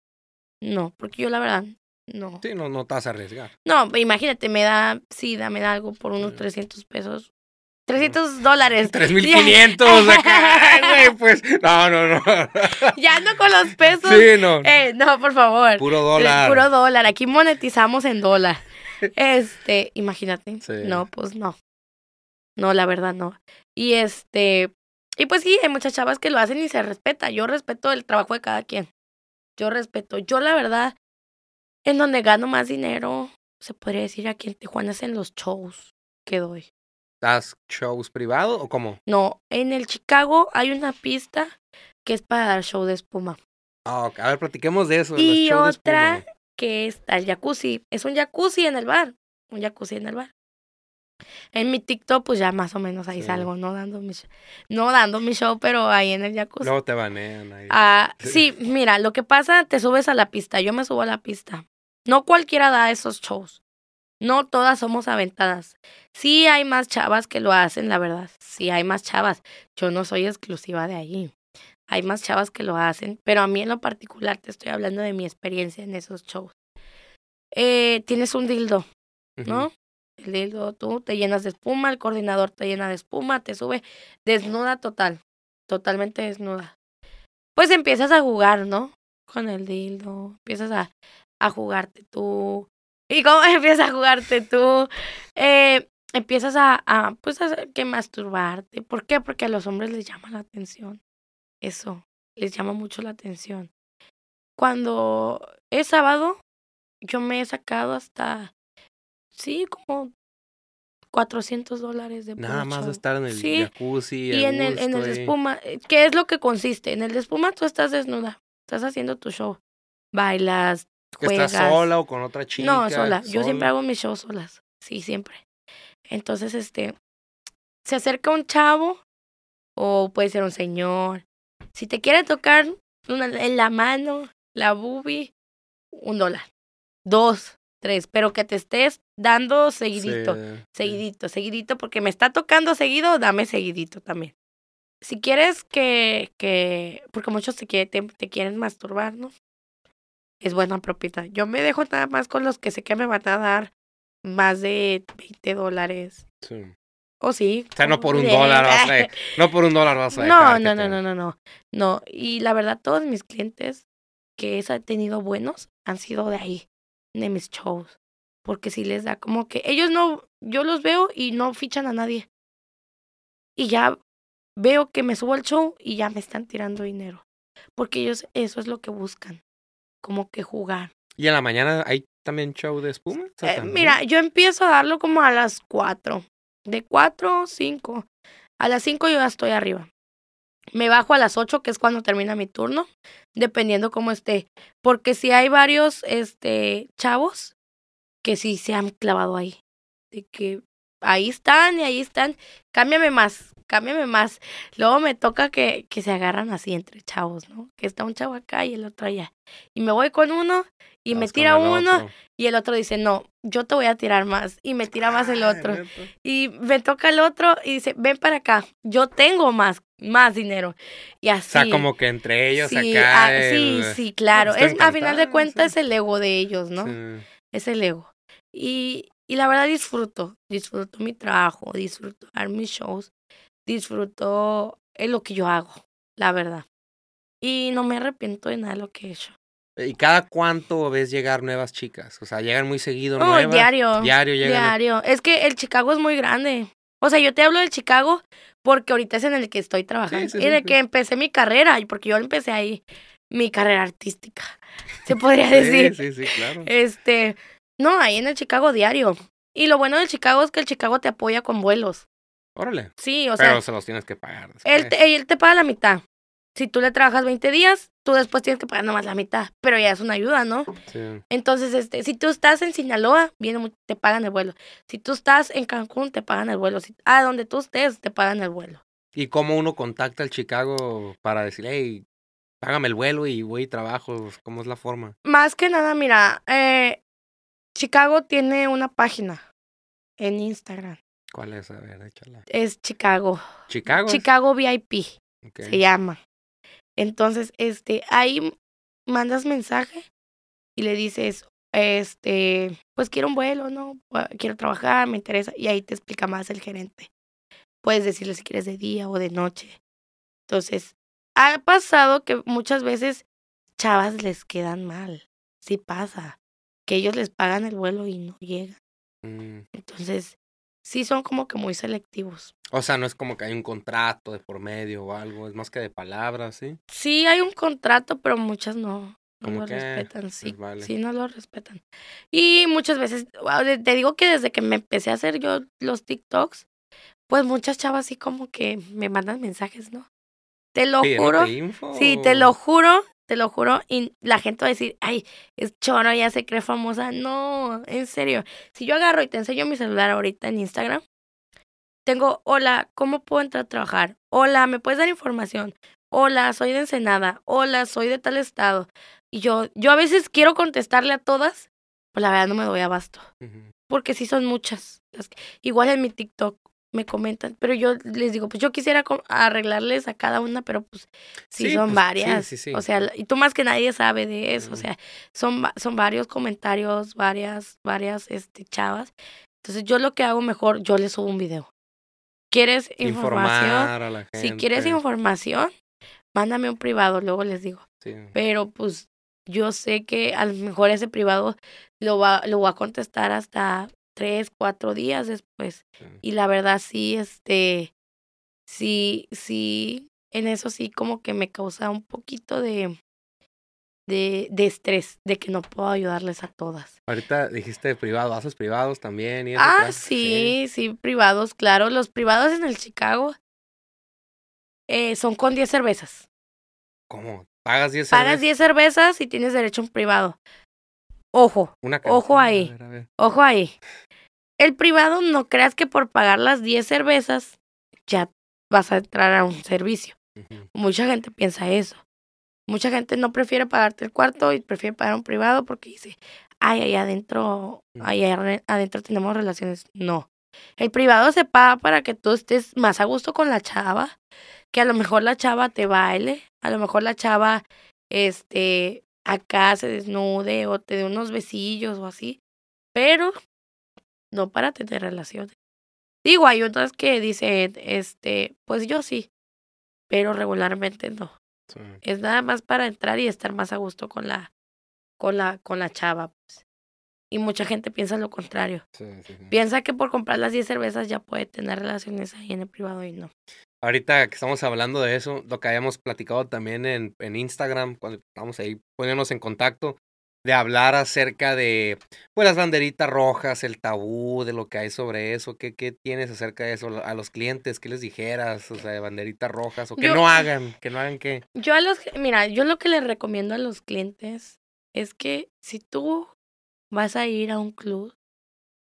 No, porque yo la verdad, no. Sí, no, no te vas a arriesgar. No, imagínate, me da sí, me da algo por unos 300 pesos. 300 mm. dólares. 3500 acá, güey, pues. No, no, no. Ya no con los pesos. Sí, no. Eh, no, por favor. Puro eh, dólar. Puro dólar. Aquí monetizamos en dólar. Este, imagínate. No, pues no. No, la verdad no. Y este, y pues sí, hay muchas chavas que lo hacen y se respeta. Yo respeto el trabajo de cada quien. Yo respeto. Yo, la verdad, en donde gano más dinero, se podría decir aquí en Tijuana, hacen los shows que doy. ¿Das shows privados o cómo? No, en el Chicago hay una pista que es para dar show de espuma. Ah, a ver, platiquemos de eso. y otra que está el jacuzzi. Es un jacuzzi en el bar. Un jacuzzi en el bar. En mi TikTok, pues ya más o menos ahí salgo, no dando mi show, no dando mi show, pero ahí en el jacuzzi. No te banean ahí. Ah, sí, mira, lo que pasa, te subes a la pista, yo me subo a la pista. No cualquiera da esos shows. No todas somos aventadas. Sí hay más chavas que lo hacen, la verdad. Sí hay más chavas. Yo no soy exclusiva de ahí. Hay más chavas que lo hacen, pero a mí en lo particular te estoy hablando de mi experiencia en esos shows. Eh, tienes un dildo, ¿no? lildo, tú te llenas de espuma, el coordinador te llena de espuma, te sube desnuda total, totalmente desnuda. Pues empiezas a jugar, ¿no? Con el dildo, empiezas a, jugarte tú. ¿Y cómo empiezas a jugarte tú? Eh, empiezas a, pues, a que masturbarte. ¿Por qué? Porque a los hombres les llama la atención. Eso, les llama mucho la atención. Cuando es sábado, yo me he sacado hasta, sí, como 400 dólares de Nada más estar en el jacuzzi. Y en, el, en el eh. espuma. Eh, ¿Qué es lo que consiste? En el espuma tú estás desnuda. Estás haciendo tu show. Bailas, juegas. ¿Estás sola o con otra chica? No, sola. Yo siempre hago mis shows solas. Sí, siempre. Entonces, este. Se acerca un chavo o puede ser un señor. Si te quiere tocar en la mano, la boobie, un dólar. Dos, pero que te estés dando seguidito, seguidito, seguidito, porque me está tocando seguido, dame seguidito también. Si quieres que, que porque muchos te, te, te quieren masturbar, ¿no? Es buena propiedad, Yo me dejo nada más con los que sé que me van a dar más de 20 dólares. O sí. O sea, no por un dólar vas no por un dólar vas No, no, no, no, no, no. No, y la verdad todos mis clientes que he tenido buenos han sido de ahí de mis shows. Porque si les da como que ellos no, yo los veo y no fichan a nadie. Y ya veo que me subo al show y ya me están tirando dinero. Porque ellos eso es lo que buscan, como que jugar. ¿Y en la mañana hay también show de espuma? Eh, mira, yo empiezo a darlo como a las cuatro De 4, cinco A las cinco yo ya estoy arriba. Me bajo a las ocho, que es cuando termina mi turno, dependiendo cómo esté. Porque si hay varios este, chavos que sí se han clavado ahí. De que ahí están y ahí están. Cámbiame más, cámbiame más. Luego me toca que, que se agarran así entre chavos, ¿no? Que está un chavo acá y el otro allá. Y me voy con uno y me tira uno y el otro dice, no, yo te voy a tirar más. Y me tira más el otro. y me toca el otro y dice, ven para acá, yo tengo más más dinero. Y así. O sea, como que entre ellos sí, acá. Sí, sí, claro. Es, a final de cuentas es el ego de ellos, ¿no? Es el ego. Y, la verdad disfruto, disfruto mi trabajo, disfruto dar mis shows, disfruto es eh, lo que yo hago, la verdad. Y no me arrepiento de nada de lo que he hecho. ¿Y cada cuánto ves llegar nuevas chicas? O sea, llegan muy seguido. Oh, no, diario. Diario Diario. Es que el Chicago es muy grande. O sea, yo te hablo del Chicago porque ahorita es en el que estoy trabajando. Y de que empecé mi carrera, porque yo empecé ahí mi carrera artística, se podría decir. Sí, sí, claro. Este, no, ahí en el Chicago diario. Y lo bueno del Chicago es que el Chicago te apoya con vuelos. Órale. Sí, o sea. Pero se los tienes que pagar. él te paga la mitad si tú le trabajas 20 días, tú después tienes que pagar más la mitad, pero ya es una ayuda, ¿no? Entonces, este, si tú estás en Sinaloa, viene, te pagan el vuelo. Si tú estás en Cancún, te pagan el vuelo. Si, a donde tú estés, te pagan el vuelo. ¿Y cómo uno contacta al Chicago para decir, hey, págame el vuelo y voy y trabajo? ¿Cómo es la forma? Más que nada, mira, eh, Chicago tiene una página en Instagram. ¿Cuál es? A ver, échala. Es Chicago. ¿Chicago? Chicago VIP. Se llama. Entonces, este, ahí mandas mensaje y le dices, este, pues quiero un vuelo, ¿no? Quiero trabajar, me interesa. Y ahí te explica más el gerente. Puedes decirle si quieres de día o de noche. Entonces, ha pasado que muchas veces chavas les quedan mal. Sí pasa. Que ellos les pagan el vuelo y no llegan. Mm. Entonces, sí son como que muy selectivos. O sea, no es como que hay un contrato de por medio o algo, es más que de palabras, ¿sí? Sí, hay un contrato, pero muchas no. lo respetan, sí. Sí, no lo respetan. Y muchas veces, ah, te digo que desde que me empecé a hacer yo los TikToks, pues muchas chavas sí como que me mandan mensajes, ¿no? Te lo juro. Info? Sí, te lo juro te lo juro, y la gente va a decir, ay, es choro, ya se cree famosa. No, en serio. Si yo agarro y te enseño mi celular ahorita en Instagram, tengo, hola, ¿cómo puedo entrar a trabajar? Hola, ¿me puedes dar información? Hola, soy de Ensenada. Hola, soy de tal estado. Y yo, yo a veces quiero contestarle a todas, pues la verdad no me doy abasto. Porque sí son muchas. Igual en mi TikTok me comentan, pero yo les digo, pues yo quisiera arreglarles a cada una, pero pues sí, son pues, varias. o sea, y tú más que nadie sabe de eso, o sea, son, son varios comentarios, varias, varias este, chavas. Entonces yo lo que hago mejor, yo les subo un video. ¿Quieres información? Si quieres información, mándame un privado, luego les digo. Pero pues yo sé que a lo mejor ese privado lo lo va a contestar hasta tres, cuatro días después. Y la verdad sí, este, sí, sí, en eso sí como que me causa un poquito de, de, de estrés, de que no puedo ayudarles a todas. Ahorita dijiste privado, haces privados también. Y ah, sí, sí, privados, claro. Los privados en el Chicago eh, son con 10 cervezas. ¿Cómo? ¿Pagas 10 cervezas? Pagas 10 cervezas y tienes derecho a un privado. Ojo, ojo ahí, ojo ahí. El privado no creas que por pagar las 10 cervezas ya vas a entrar a un servicio. Mucha gente piensa eso. Mucha gente no prefiere pagarte el cuarto y prefiere pagar un privado porque dice, ay, ahí adentro, ahí adentro tenemos relaciones. No. El privado se paga para que tú estés más a gusto con la chava, que a lo mejor la chava te baile, a lo mejor la chava este acá se desnude o te dé unos besillos o así, pero no para tener relaciones. Digo, hay otras que dicen, este, pues yo sí, pero regularmente no. Es nada más para entrar y estar más a gusto con la, con la, con la chava. Pues. Y mucha gente piensa lo contrario. piensa que por comprar las 10 cervezas ya puede tener relaciones ahí en el privado y no ahorita que estamos hablando de eso, lo que habíamos platicado también en, en Instagram, cuando estábamos ahí poniéndonos en contacto, de hablar acerca de pues, las banderitas rojas, el tabú, de lo que hay sobre eso, qué, tienes acerca de eso, a los clientes, qué les dijeras, o sea, de banderitas rojas, o que no hagan, que no hagan qué. Yo a los, mira, yo lo que les recomiendo a los clientes es que si tú vas a ir a un club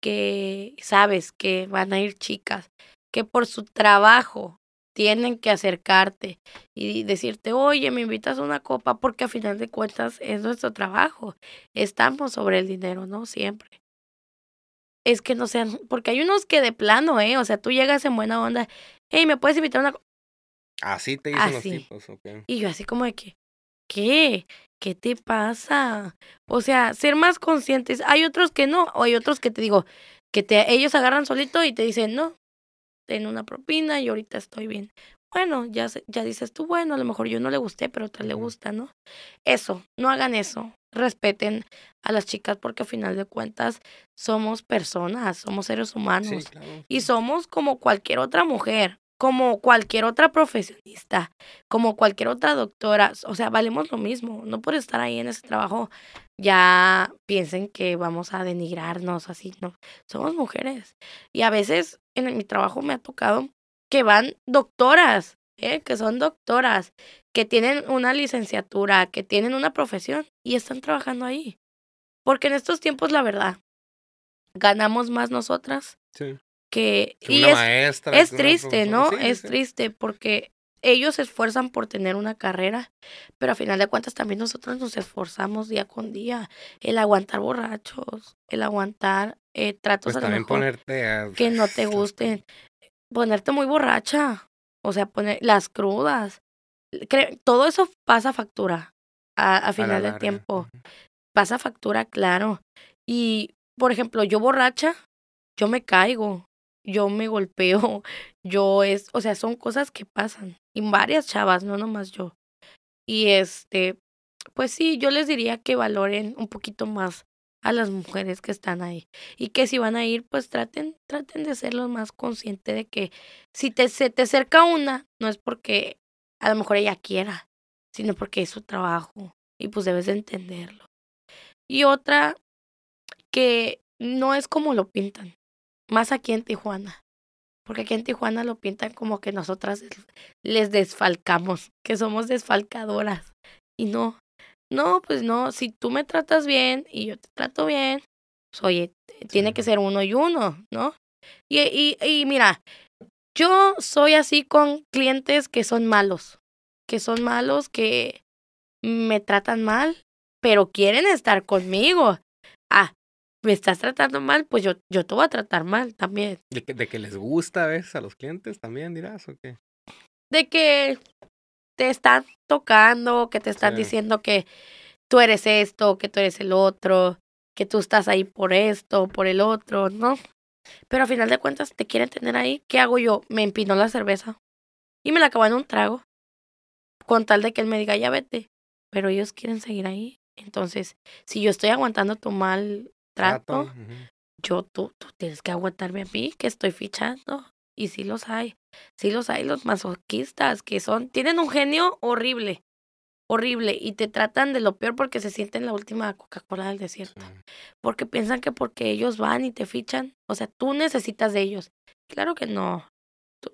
que sabes que van a ir chicas, que por su trabajo tienen que acercarte y decirte, oye, me invitas a una copa, porque a final de cuentas es nuestro trabajo. Estamos sobre el dinero, ¿no? Siempre. Es que no sean, porque hay unos que de plano, ¿eh? O sea, tú llegas en buena onda, hey, ¿me puedes invitar a una copa? Así te dicen los tipos, Y yo así como de que, ¿qué? ¿Qué te pasa? O sea, ser más conscientes. Hay otros que no, o hay otros que te digo, que te, ellos agarran solito y te dicen, no, Ten una propina y ahorita estoy bien. Bueno, ya, ya dices tú, bueno, a lo mejor yo no le gusté, pero tal le gusta, ¿no? Eso, no hagan eso. Respeten a las chicas porque a final de cuentas somos personas, somos seres humanos y somos como cualquier otra mujer como cualquier otra profesionista, como cualquier otra doctora, o sea, valemos lo mismo, no por estar ahí en ese trabajo ya piensen que vamos a denigrarnos así, no, somos mujeres. Y a veces en mi trabajo me ha tocado que van doctoras, ¿eh? que son doctoras, que tienen una licenciatura, que tienen una profesión y están trabajando ahí. Porque en estos tiempos, la verdad, ganamos más nosotras sí. que... y es, es triste, ¿no? es triste porque ellos se esfuerzan por tener una carrera, pero a final de cuentas también nosotros nos esforzamos día con día. El aguantar borrachos, el aguantar eh, tratos pues que no te gusten, ponerte muy borracha, o sea, poner las crudas. todo eso pasa factura a, final de tiempo. Pasa factura, claro. Y, por ejemplo, yo borracha, yo me caigo, yo me golpeo, yo es, o sea, son cosas que pasan. Y varias chavas, no nomás yo. Y este, pues sí, yo les diría que valoren un poquito más a las mujeres que están ahí. Y que si van a ir, pues traten, traten de ser los más conscientes de que si te, se te acerca una, no es porque a lo mejor ella quiera, sino porque es su trabajo. Y pues debes de entenderlo. Y otra, que no es como lo pintan más aquí en Tijuana, porque aquí en Tijuana lo pintan como que nosotras les desfalcamos, que somos desfalcadoras. Y no, no, pues no, si tú me tratas bien y yo te trato bien, pues oye, eh, tiene que ser uno y uno, ¿no? Y, y, y mira, yo soy así con clientes que son malos, que son malos, que me tratan mal, pero quieren estar conmigo. Ah, me estás tratando mal, pues yo, yo te voy a tratar mal también. ¿De que, les gusta a veces a los clientes también, dirás, o qué? De que te están tocando, que te están diciendo que tú eres esto, que tú eres el otro, que tú estás ahí por esto, por el otro, ¿no? Pero a final de cuentas te quieren tener ahí. ¿Qué hago yo? Me empinó la cerveza y me la acabó en un trago. Con tal de que él me diga, ya vete. Pero ellos quieren seguir ahí. Entonces, si yo estoy aguantando tu mal trato, yo tú, tú tienes que aguantarme a mí que estoy fichando. Y sí los hay, sí los hay los masoquistas que son, tienen un genio horrible, horrible, y te tratan de lo peor porque se sienten la última Coca-Cola del desierto. Porque piensan que porque ellos van y te fichan, o sea, tú necesitas de ellos. Claro que no, Tú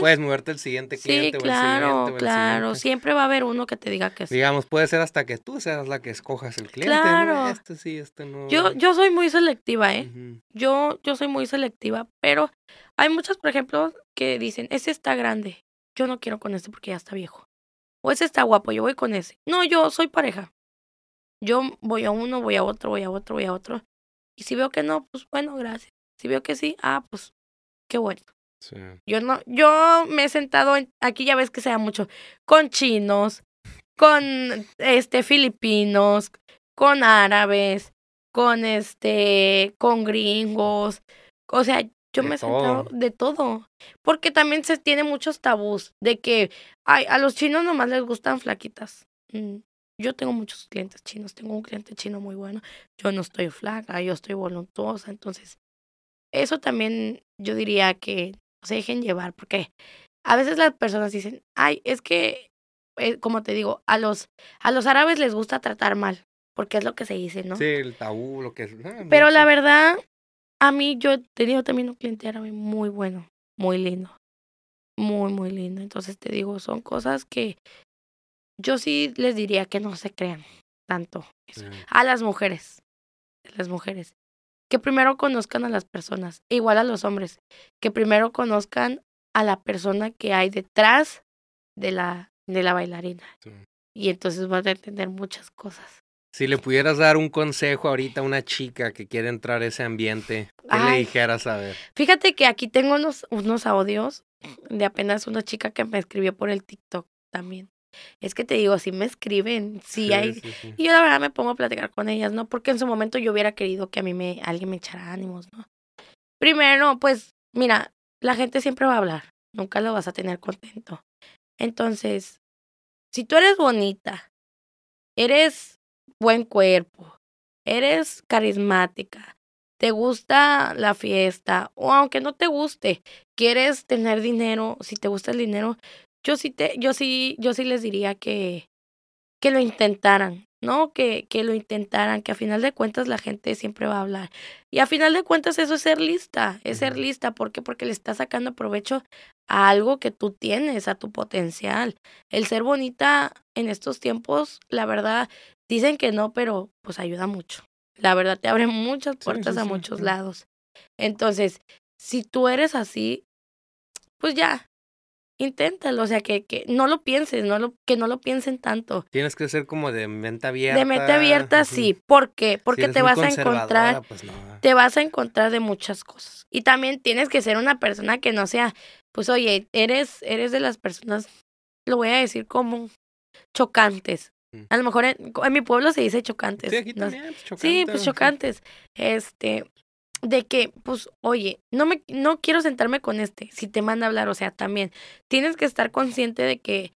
puedes moverte el siguiente cliente claro, siguiente. claro, siempre va a haber uno que te diga que sí. Digamos, puede ser hasta que tú seas la que escojas el cliente. Claro. Este sí, este no. Yo, yo soy muy selectiva, ¿eh? yo, yo soy muy selectiva, pero hay muchas, por ejemplo, que dicen, ese está grande, yo no quiero con este porque ya está viejo. O ese está guapo, yo voy con ese. No, yo soy pareja. Yo voy a uno, voy a otro, voy a otro, voy a otro. Y si veo que no, pues bueno, gracias. Si veo que sí, ah, pues qué bueno. Yo no, yo me he sentado aquí ya ves que sea mucho con chinos, con este filipinos, con árabes, con este, con gringos, o sea, yo me he sentado de todo, porque también se tiene muchos tabús de que ay, a los chinos nomás les gustan flaquitas. Mm, yo tengo muchos clientes chinos, tengo un cliente chino muy bueno. Yo no estoy flaca, yo estoy voluntuosa, entonces eso también yo diría que se dejen llevar, porque a veces las personas dicen, ay, es que, eh, como te digo, a los, a los árabes les gusta tratar mal, porque es lo que se dice, ¿no? Sí, el tabú, lo que es. Ah, Pero la verdad, a mí yo he tenido también un cliente árabe muy bueno, muy lindo, muy, muy lindo. Entonces te digo, son cosas que yo sí les diría que no se crean tanto. A las mujeres, las mujeres que primero conozcan a las personas, e igual a los hombres, que primero conozcan a la persona que hay detrás de la, de la bailarina. Y entonces van a entender muchas cosas. Si le pudieras dar un consejo ahorita a una chica que quiere entrar a ese ambiente, ¿qué le dijeras a ver? Fíjate que aquí tengo unos, unos audios de apenas una chica que me escribió por el TikTok también es que te digo, si me escriben, si sí, hay... Y yo la verdad me pongo a platicar con ellas, ¿no? Porque en su momento yo hubiera querido que a mí me, alguien me echara ánimos, ¿no? Primero, pues, mira, la gente siempre va a hablar, nunca lo vas a tener contento. Entonces, si tú eres bonita, eres buen cuerpo, eres carismática, te gusta la fiesta o aunque no te guste, quieres tener dinero, si te gusta el dinero, yo sí te, yo sí, yo sí les diría que, que lo intentaran, ¿no? Que, que lo intentaran, que a final de cuentas la gente siempre va a hablar. Y a final de cuentas eso es ser lista, es ser lista. ¿Por qué? Porque le está sacando provecho a algo que tú tienes, a tu potencial. El ser bonita en estos tiempos, la verdad, dicen que no, pero pues ayuda mucho. La verdad te abre muchas puertas a muchos lados. Entonces, si tú eres así, pues ya, inténtalo, o sea, que, que no lo pienses, no lo, que no lo piensen tanto. Tienes que ser como de mente abierta. De mente abierta, sí. ¿Por qué? Porque te vas a encontrar, pues te vas a encontrar de muchas cosas. Y también tienes que ser una persona que no sea, pues oye, eres, eres de las personas, lo voy a decir como chocantes. Mm. A lo mejor en, mi pueblo se dice chocantes. Sí, chocantes. Pues, sí, pues chocantes. Este, de que, pues, oye, no, me, no quiero sentarme con este, si te mandan a hablar, o sea, también tienes que estar consciente de que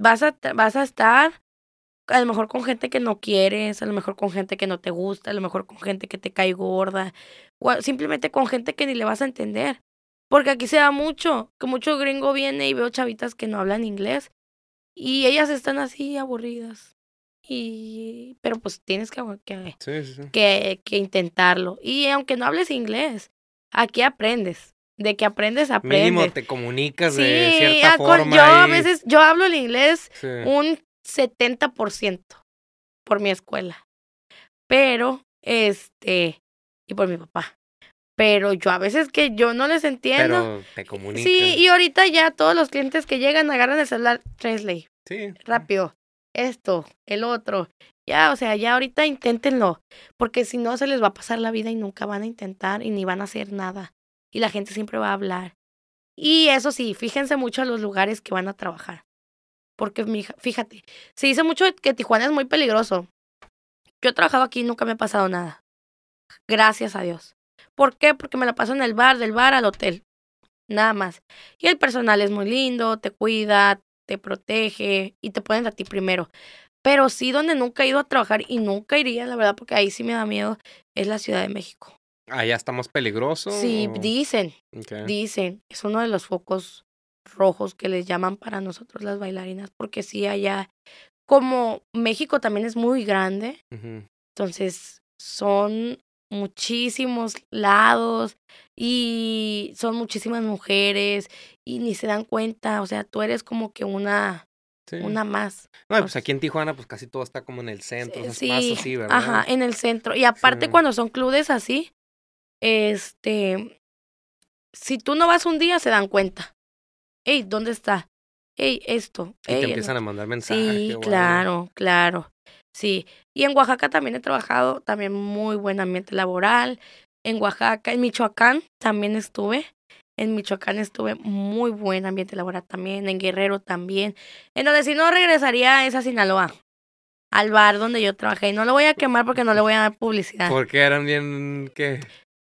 vas a, vas a estar a lo mejor con gente que no quieres, a lo mejor con gente que no te gusta, a lo mejor con gente que te cae gorda, o simplemente con gente que ni le vas a entender. Porque aquí se da mucho, que mucho gringo viene y veo chavitas que no hablan inglés y ellas están así aburridas, y, pero pues tienes que, que, que, intentarlo. Y aunque no hables inglés, aquí aprendes de que aprendes, aprendes. Mínimo te comunicas de cierta ah, forma. Yo a veces, yo hablo el inglés un 70% por mi escuela. Pero, este, y por mi papá. Pero yo a veces que yo no les entiendo. Pero te Sí, y ahorita ya todos los clientes que llegan agarran el celular Translate. Sí. Rápido esto, el otro. Ya, o sea, ya ahorita inténtenlo, porque si no se les va a pasar la vida y nunca van a intentar y ni van a hacer nada. Y la gente siempre va a hablar. Y eso sí, fíjense mucho en los lugares que van a trabajar. Porque fíjate, se dice mucho que Tijuana es muy peligroso. Yo he trabajado aquí y nunca me ha pasado nada. Gracias a Dios. ¿Por qué? Porque me la paso en el bar, del bar al hotel. Nada más. Y el personal es muy lindo, te cuida, te protege y te ponen a ti primero. Pero sí, donde nunca he ido a trabajar y nunca iría, la verdad, porque ahí sí me da miedo, es la Ciudad de México. ¿Allá estamos peligrosos? Sí, dicen. Dicen. Es uno de los focos rojos que les llaman para nosotros las bailarinas, porque sí, allá, como México también es muy grande, entonces son muchísimos lados y son muchísimas mujeres ni se dan cuenta, o sea, tú eres como que una Una más. No, pues aquí en Tijuana, pues casi todo está como en el centro, Ajá, en el centro. Y aparte, cuando son clubes así, este. Si tú no vas un día, se dan cuenta. Ey, ¿dónde está? Ey, esto. Y te empiezan a mandar mensajes. Sí, claro, claro. Sí. Y en Oaxaca también he trabajado, también muy buen ambiente laboral. En Oaxaca, en Michoacán también estuve. En Michoacán estuve muy buen ambiente laboral también, en Guerrero también. En donde si no regresaría es a Sinaloa, al bar donde yo trabajé. Y no lo voy a quemar porque no le voy a dar publicidad. Porque eran bien qué?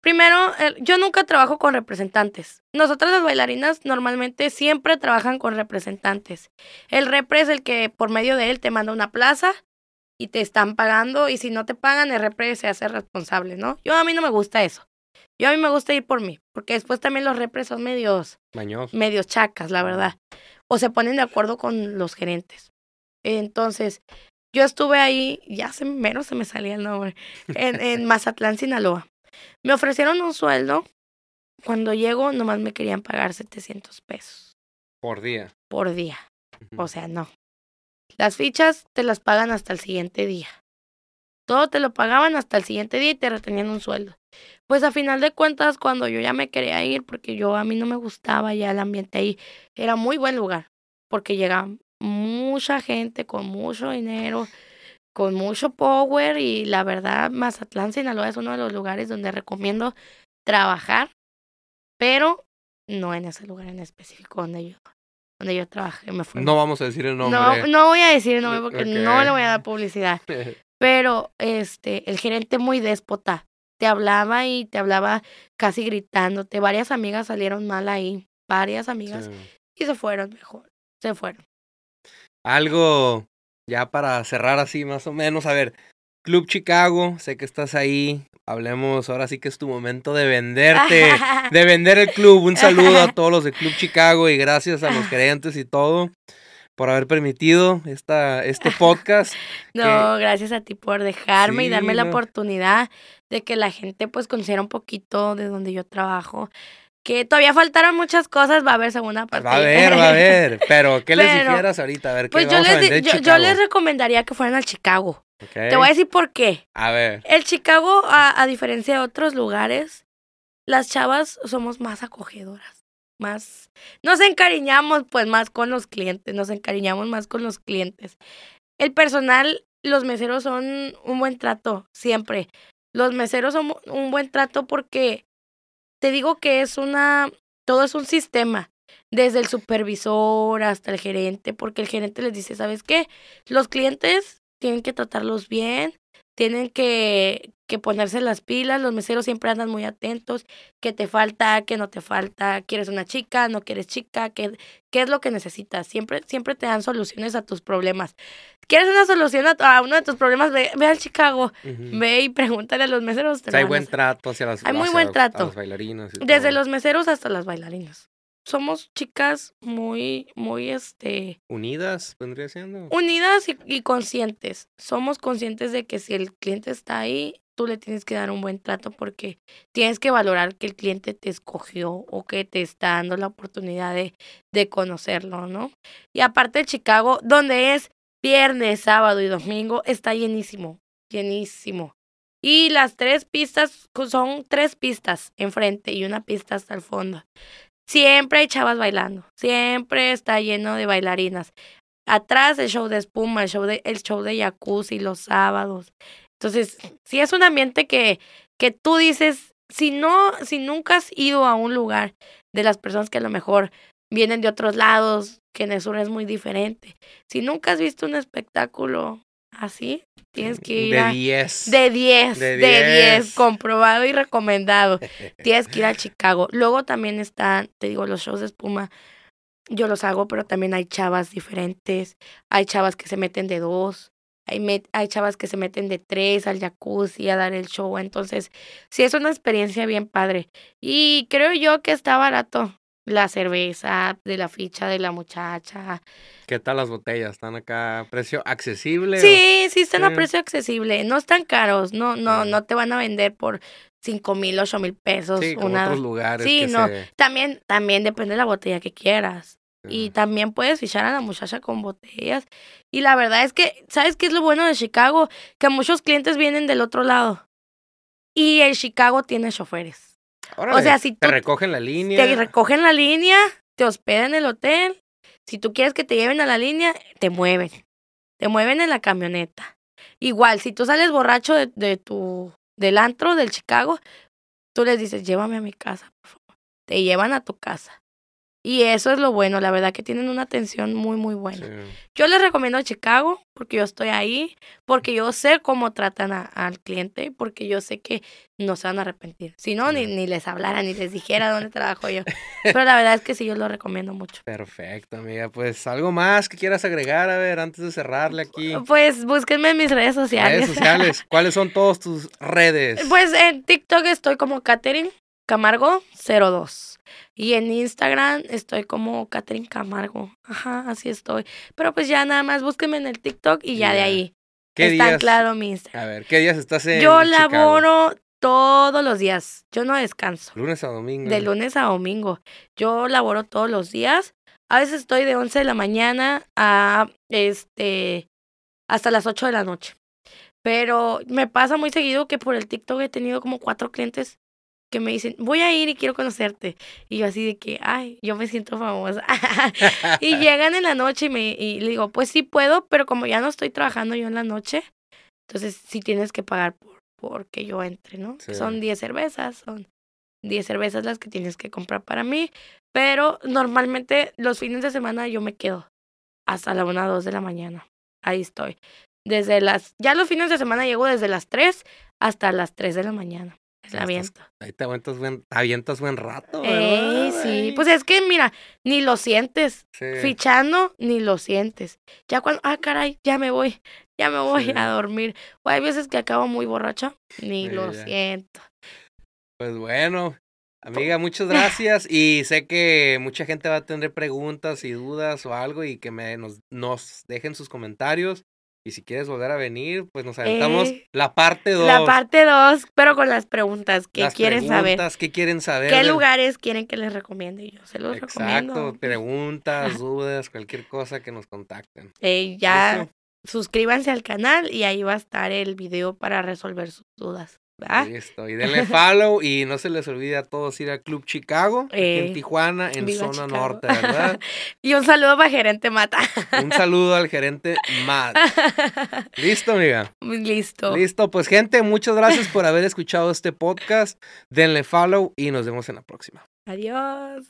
Primero, yo nunca trabajo con representantes. Nosotras las bailarinas normalmente siempre trabajan con representantes. El repre es el que por medio de él te manda una plaza y te están pagando y si no te pagan el repre se hace responsable, ¿no? Yo a mí no me gusta eso. Yo a mí me gusta ir por mí, porque después también los represos son medios... Medios chacas, la verdad. O se ponen de acuerdo con los gerentes. Entonces, yo estuve ahí, ya hace menos se me salía el nombre, en, en Mazatlán, Sinaloa. Me ofrecieron un sueldo. Cuando llego, nomás me querían pagar 700 pesos. Por día. Por día. O sea, no. Las fichas te las pagan hasta el siguiente día. Todo te lo pagaban hasta el siguiente día y te retenían un sueldo pues a final de cuentas, cuando yo ya me quería ir, porque yo a mí no me gustaba ya el ambiente ahí, era muy buen lugar, porque llegaba mucha gente con mucho dinero, con mucho power, y la verdad, Mazatlán, Sinaloa es uno de los lugares donde recomiendo trabajar, pero no en ese lugar en específico donde yo donde yo trabajé, No vamos a decir el nombre. No, voy a decir el nombre porque no le voy a dar publicidad. Pero este, el gerente muy déspota te hablaba y te hablaba casi gritándote. Varias amigas salieron mal ahí, varias amigas, y se fueron mejor, se fueron. Algo ya para cerrar así más o menos, a ver, Club Chicago, sé que estás ahí, hablemos, ahora sí que es tu momento de venderte, de vender el club, un saludo a todos los de Club Chicago y gracias a los creyentes y todo por haber permitido este podcast. no, gracias a ti por dejarme y darme la oportunidad de que la gente pues conociera un poquito de donde yo trabajo. Que todavía faltaron muchas cosas, va a haber segunda pues parte. Va a haber, va a haber. Pero, ¿qué les dijeras ahorita? A ver, ¿qué pues yo, les, yo, les recomendaría que fueran al Chicago. Te voy a decir por qué. A ver. El Chicago, a, a diferencia de otros lugares, las chavas somos más acogedoras más, nos encariñamos pues más con los clientes, nos encariñamos más con los clientes. El personal, los meseros son un buen trato, siempre. Los meseros son un buen trato porque te digo que es una, todo es un sistema, desde el supervisor hasta el gerente, porque el gerente les dice, ¿sabes qué? Los clientes tienen que tratarlos bien, tienen que, que ponerse las pilas, los meseros siempre andan muy atentos, que te falta, que no te falta, quieres una chica, no quieres chica, qué, qué es lo que necesitas. Siempre, siempre te dan soluciones a tus problemas. ¿Quieres una solución a, uno de tus problemas? Ve, ve al Chicago, ve y pregúntale a los meseros. hay buen trato hacia las Hay muy buen trato. los bailarinos. Desde los meseros hasta las bailarinas somos chicas muy, muy, este... Unidas, vendría siendo. Unidas y, conscientes. Somos conscientes de que si el cliente está ahí, tú le tienes que dar un buen trato porque tienes que valorar que el cliente te escogió o que te está dando la oportunidad de, de conocerlo, ¿no? Y aparte Chicago, donde es viernes, sábado y domingo, está llenísimo, llenísimo. Y las tres pistas son tres pistas enfrente y una pista hasta el fondo. Siempre hay chavas bailando, siempre está lleno de bailarinas. Atrás el show de espuma, el show de, el show de jacuzzi los sábados. Entonces, si es un ambiente que, que tú dices, si no, si nunca has ido a un lugar de las personas que a lo mejor vienen de otros lados, que en el sur es muy diferente. Si nunca has visto un espectáculo Así. Tienes que ir de 10. De 10. De 10. Comprobado y recomendado. Tienes que ir a Chicago. Luego también están, te digo, los shows de espuma. Yo los hago, pero también hay chavas diferentes. Hay chavas que se meten de dos. Hay, hay chavas que se meten de tres al jacuzzi a dar el show. Entonces, sí, es una experiencia bien padre. Y creo yo que está barato la cerveza de la ficha de la muchacha. ¿Qué tal las botellas? ¿Están acá a precio accesible? Sí, sí están a precio accesible. No están caros, no, no, no te van a vender por cinco mil, ocho mil pesos. Sí, una... otros lugares. Sí, no. También, también depende de la botella que quieras. Y también puedes fichar a la muchacha con botellas. Y la verdad es que, ¿sabes qué es lo bueno de Chicago? Que muchos clientes vienen del otro lado. Y el Chicago tiene choferes o sea, si te recogen la línea. Te recogen la línea, te hospedan en el hotel. Si tú quieres que te lleven a la línea, te mueven. Te mueven en la camioneta. Igual, si tú sales borracho de, tu del antro del Chicago, tú les dices, llévame a mi casa, por favor. Te llevan a tu casa. Y eso es lo bueno, la verdad que tienen una atención muy, muy buena. Yo les recomiendo Chicago porque yo estoy ahí, porque yo sé cómo tratan al cliente, porque yo sé que no se van a arrepentir. Si no, ni, les hablara, ni les dijera dónde trabajo yo. Pero la verdad es que sí, yo lo recomiendo mucho. Perfecto, amiga. Pues algo más que quieras agregar, a ver, antes de cerrarle aquí. Pues búsquenme en mis redes sociales. Redes sociales. ¿Cuáles son todas tus redes? Pues en TikTok estoy como Katherine. Camargo 02. Y en Instagram estoy como Catherine Camargo. Ajá, así estoy. Pero pues ya nada más búsquenme en el TikTok y ya de ahí. ¿Qué está claro mi Instagram. A ver, ¿qué días estás en Yo laboro todos los días. Yo no descanso. Lunes a domingo. De lunes a domingo. Yo laboro todos los días. A veces estoy de 11 de la mañana a este hasta las 8 de la noche. Pero me pasa muy seguido que por el TikTok he tenido como cuatro clientes que me dicen, voy a ir y quiero conocerte. Y yo así de que, ay, yo me siento famosa. y llegan en la noche y, me, y le digo, pues sí puedo, pero como ya no estoy trabajando yo en la noche, entonces sí tienes que pagar por porque yo entre, ¿no? Son 10 cervezas, son 10 cervezas las que tienes que comprar para mí, pero normalmente los fines de semana yo me quedo hasta la 1 o 2 de la mañana. Ahí estoy. Desde las, ya los fines de semana llego desde las 3 hasta las 3 de la mañana la Ahí te avientas buen, buen rato. sí. Pues es que, mira, ni lo sientes. Fichando, ni lo sientes. Ya cuando, ah, caray, ya me voy, ya me voy a dormir. O hay veces que acabo muy borracha, ni lo siento. Pues bueno, Amiga, muchas gracias y sé que mucha gente va a tener preguntas y dudas o algo y que me, nos dejen sus comentarios. Y si quieres volver a venir, pues nos aventamos eh, la parte 2. La parte 2, pero con las preguntas. que las quieren preguntas, saber? ¿Qué quieren saber? ¿Qué lugares quieren que les recomiende? Yo se los recomiendo. Exacto, preguntas, ah. dudas, cualquier cosa que nos contacten. ya suscríbanse al canal y ahí va a estar el video para resolver sus dudas. Ah. Listo. Y denle follow y no se les olvide a todos ir al Club Chicago, en eh, Tijuana, en zona norte, ¿verdad? y un saludo para gerente Mata. un saludo al gerente Matt. ¿Listo, amiga? Listo. Listo. Pues, gente, muchas gracias por haber escuchado este podcast. Denle follow y nos vemos en la próxima. Adiós.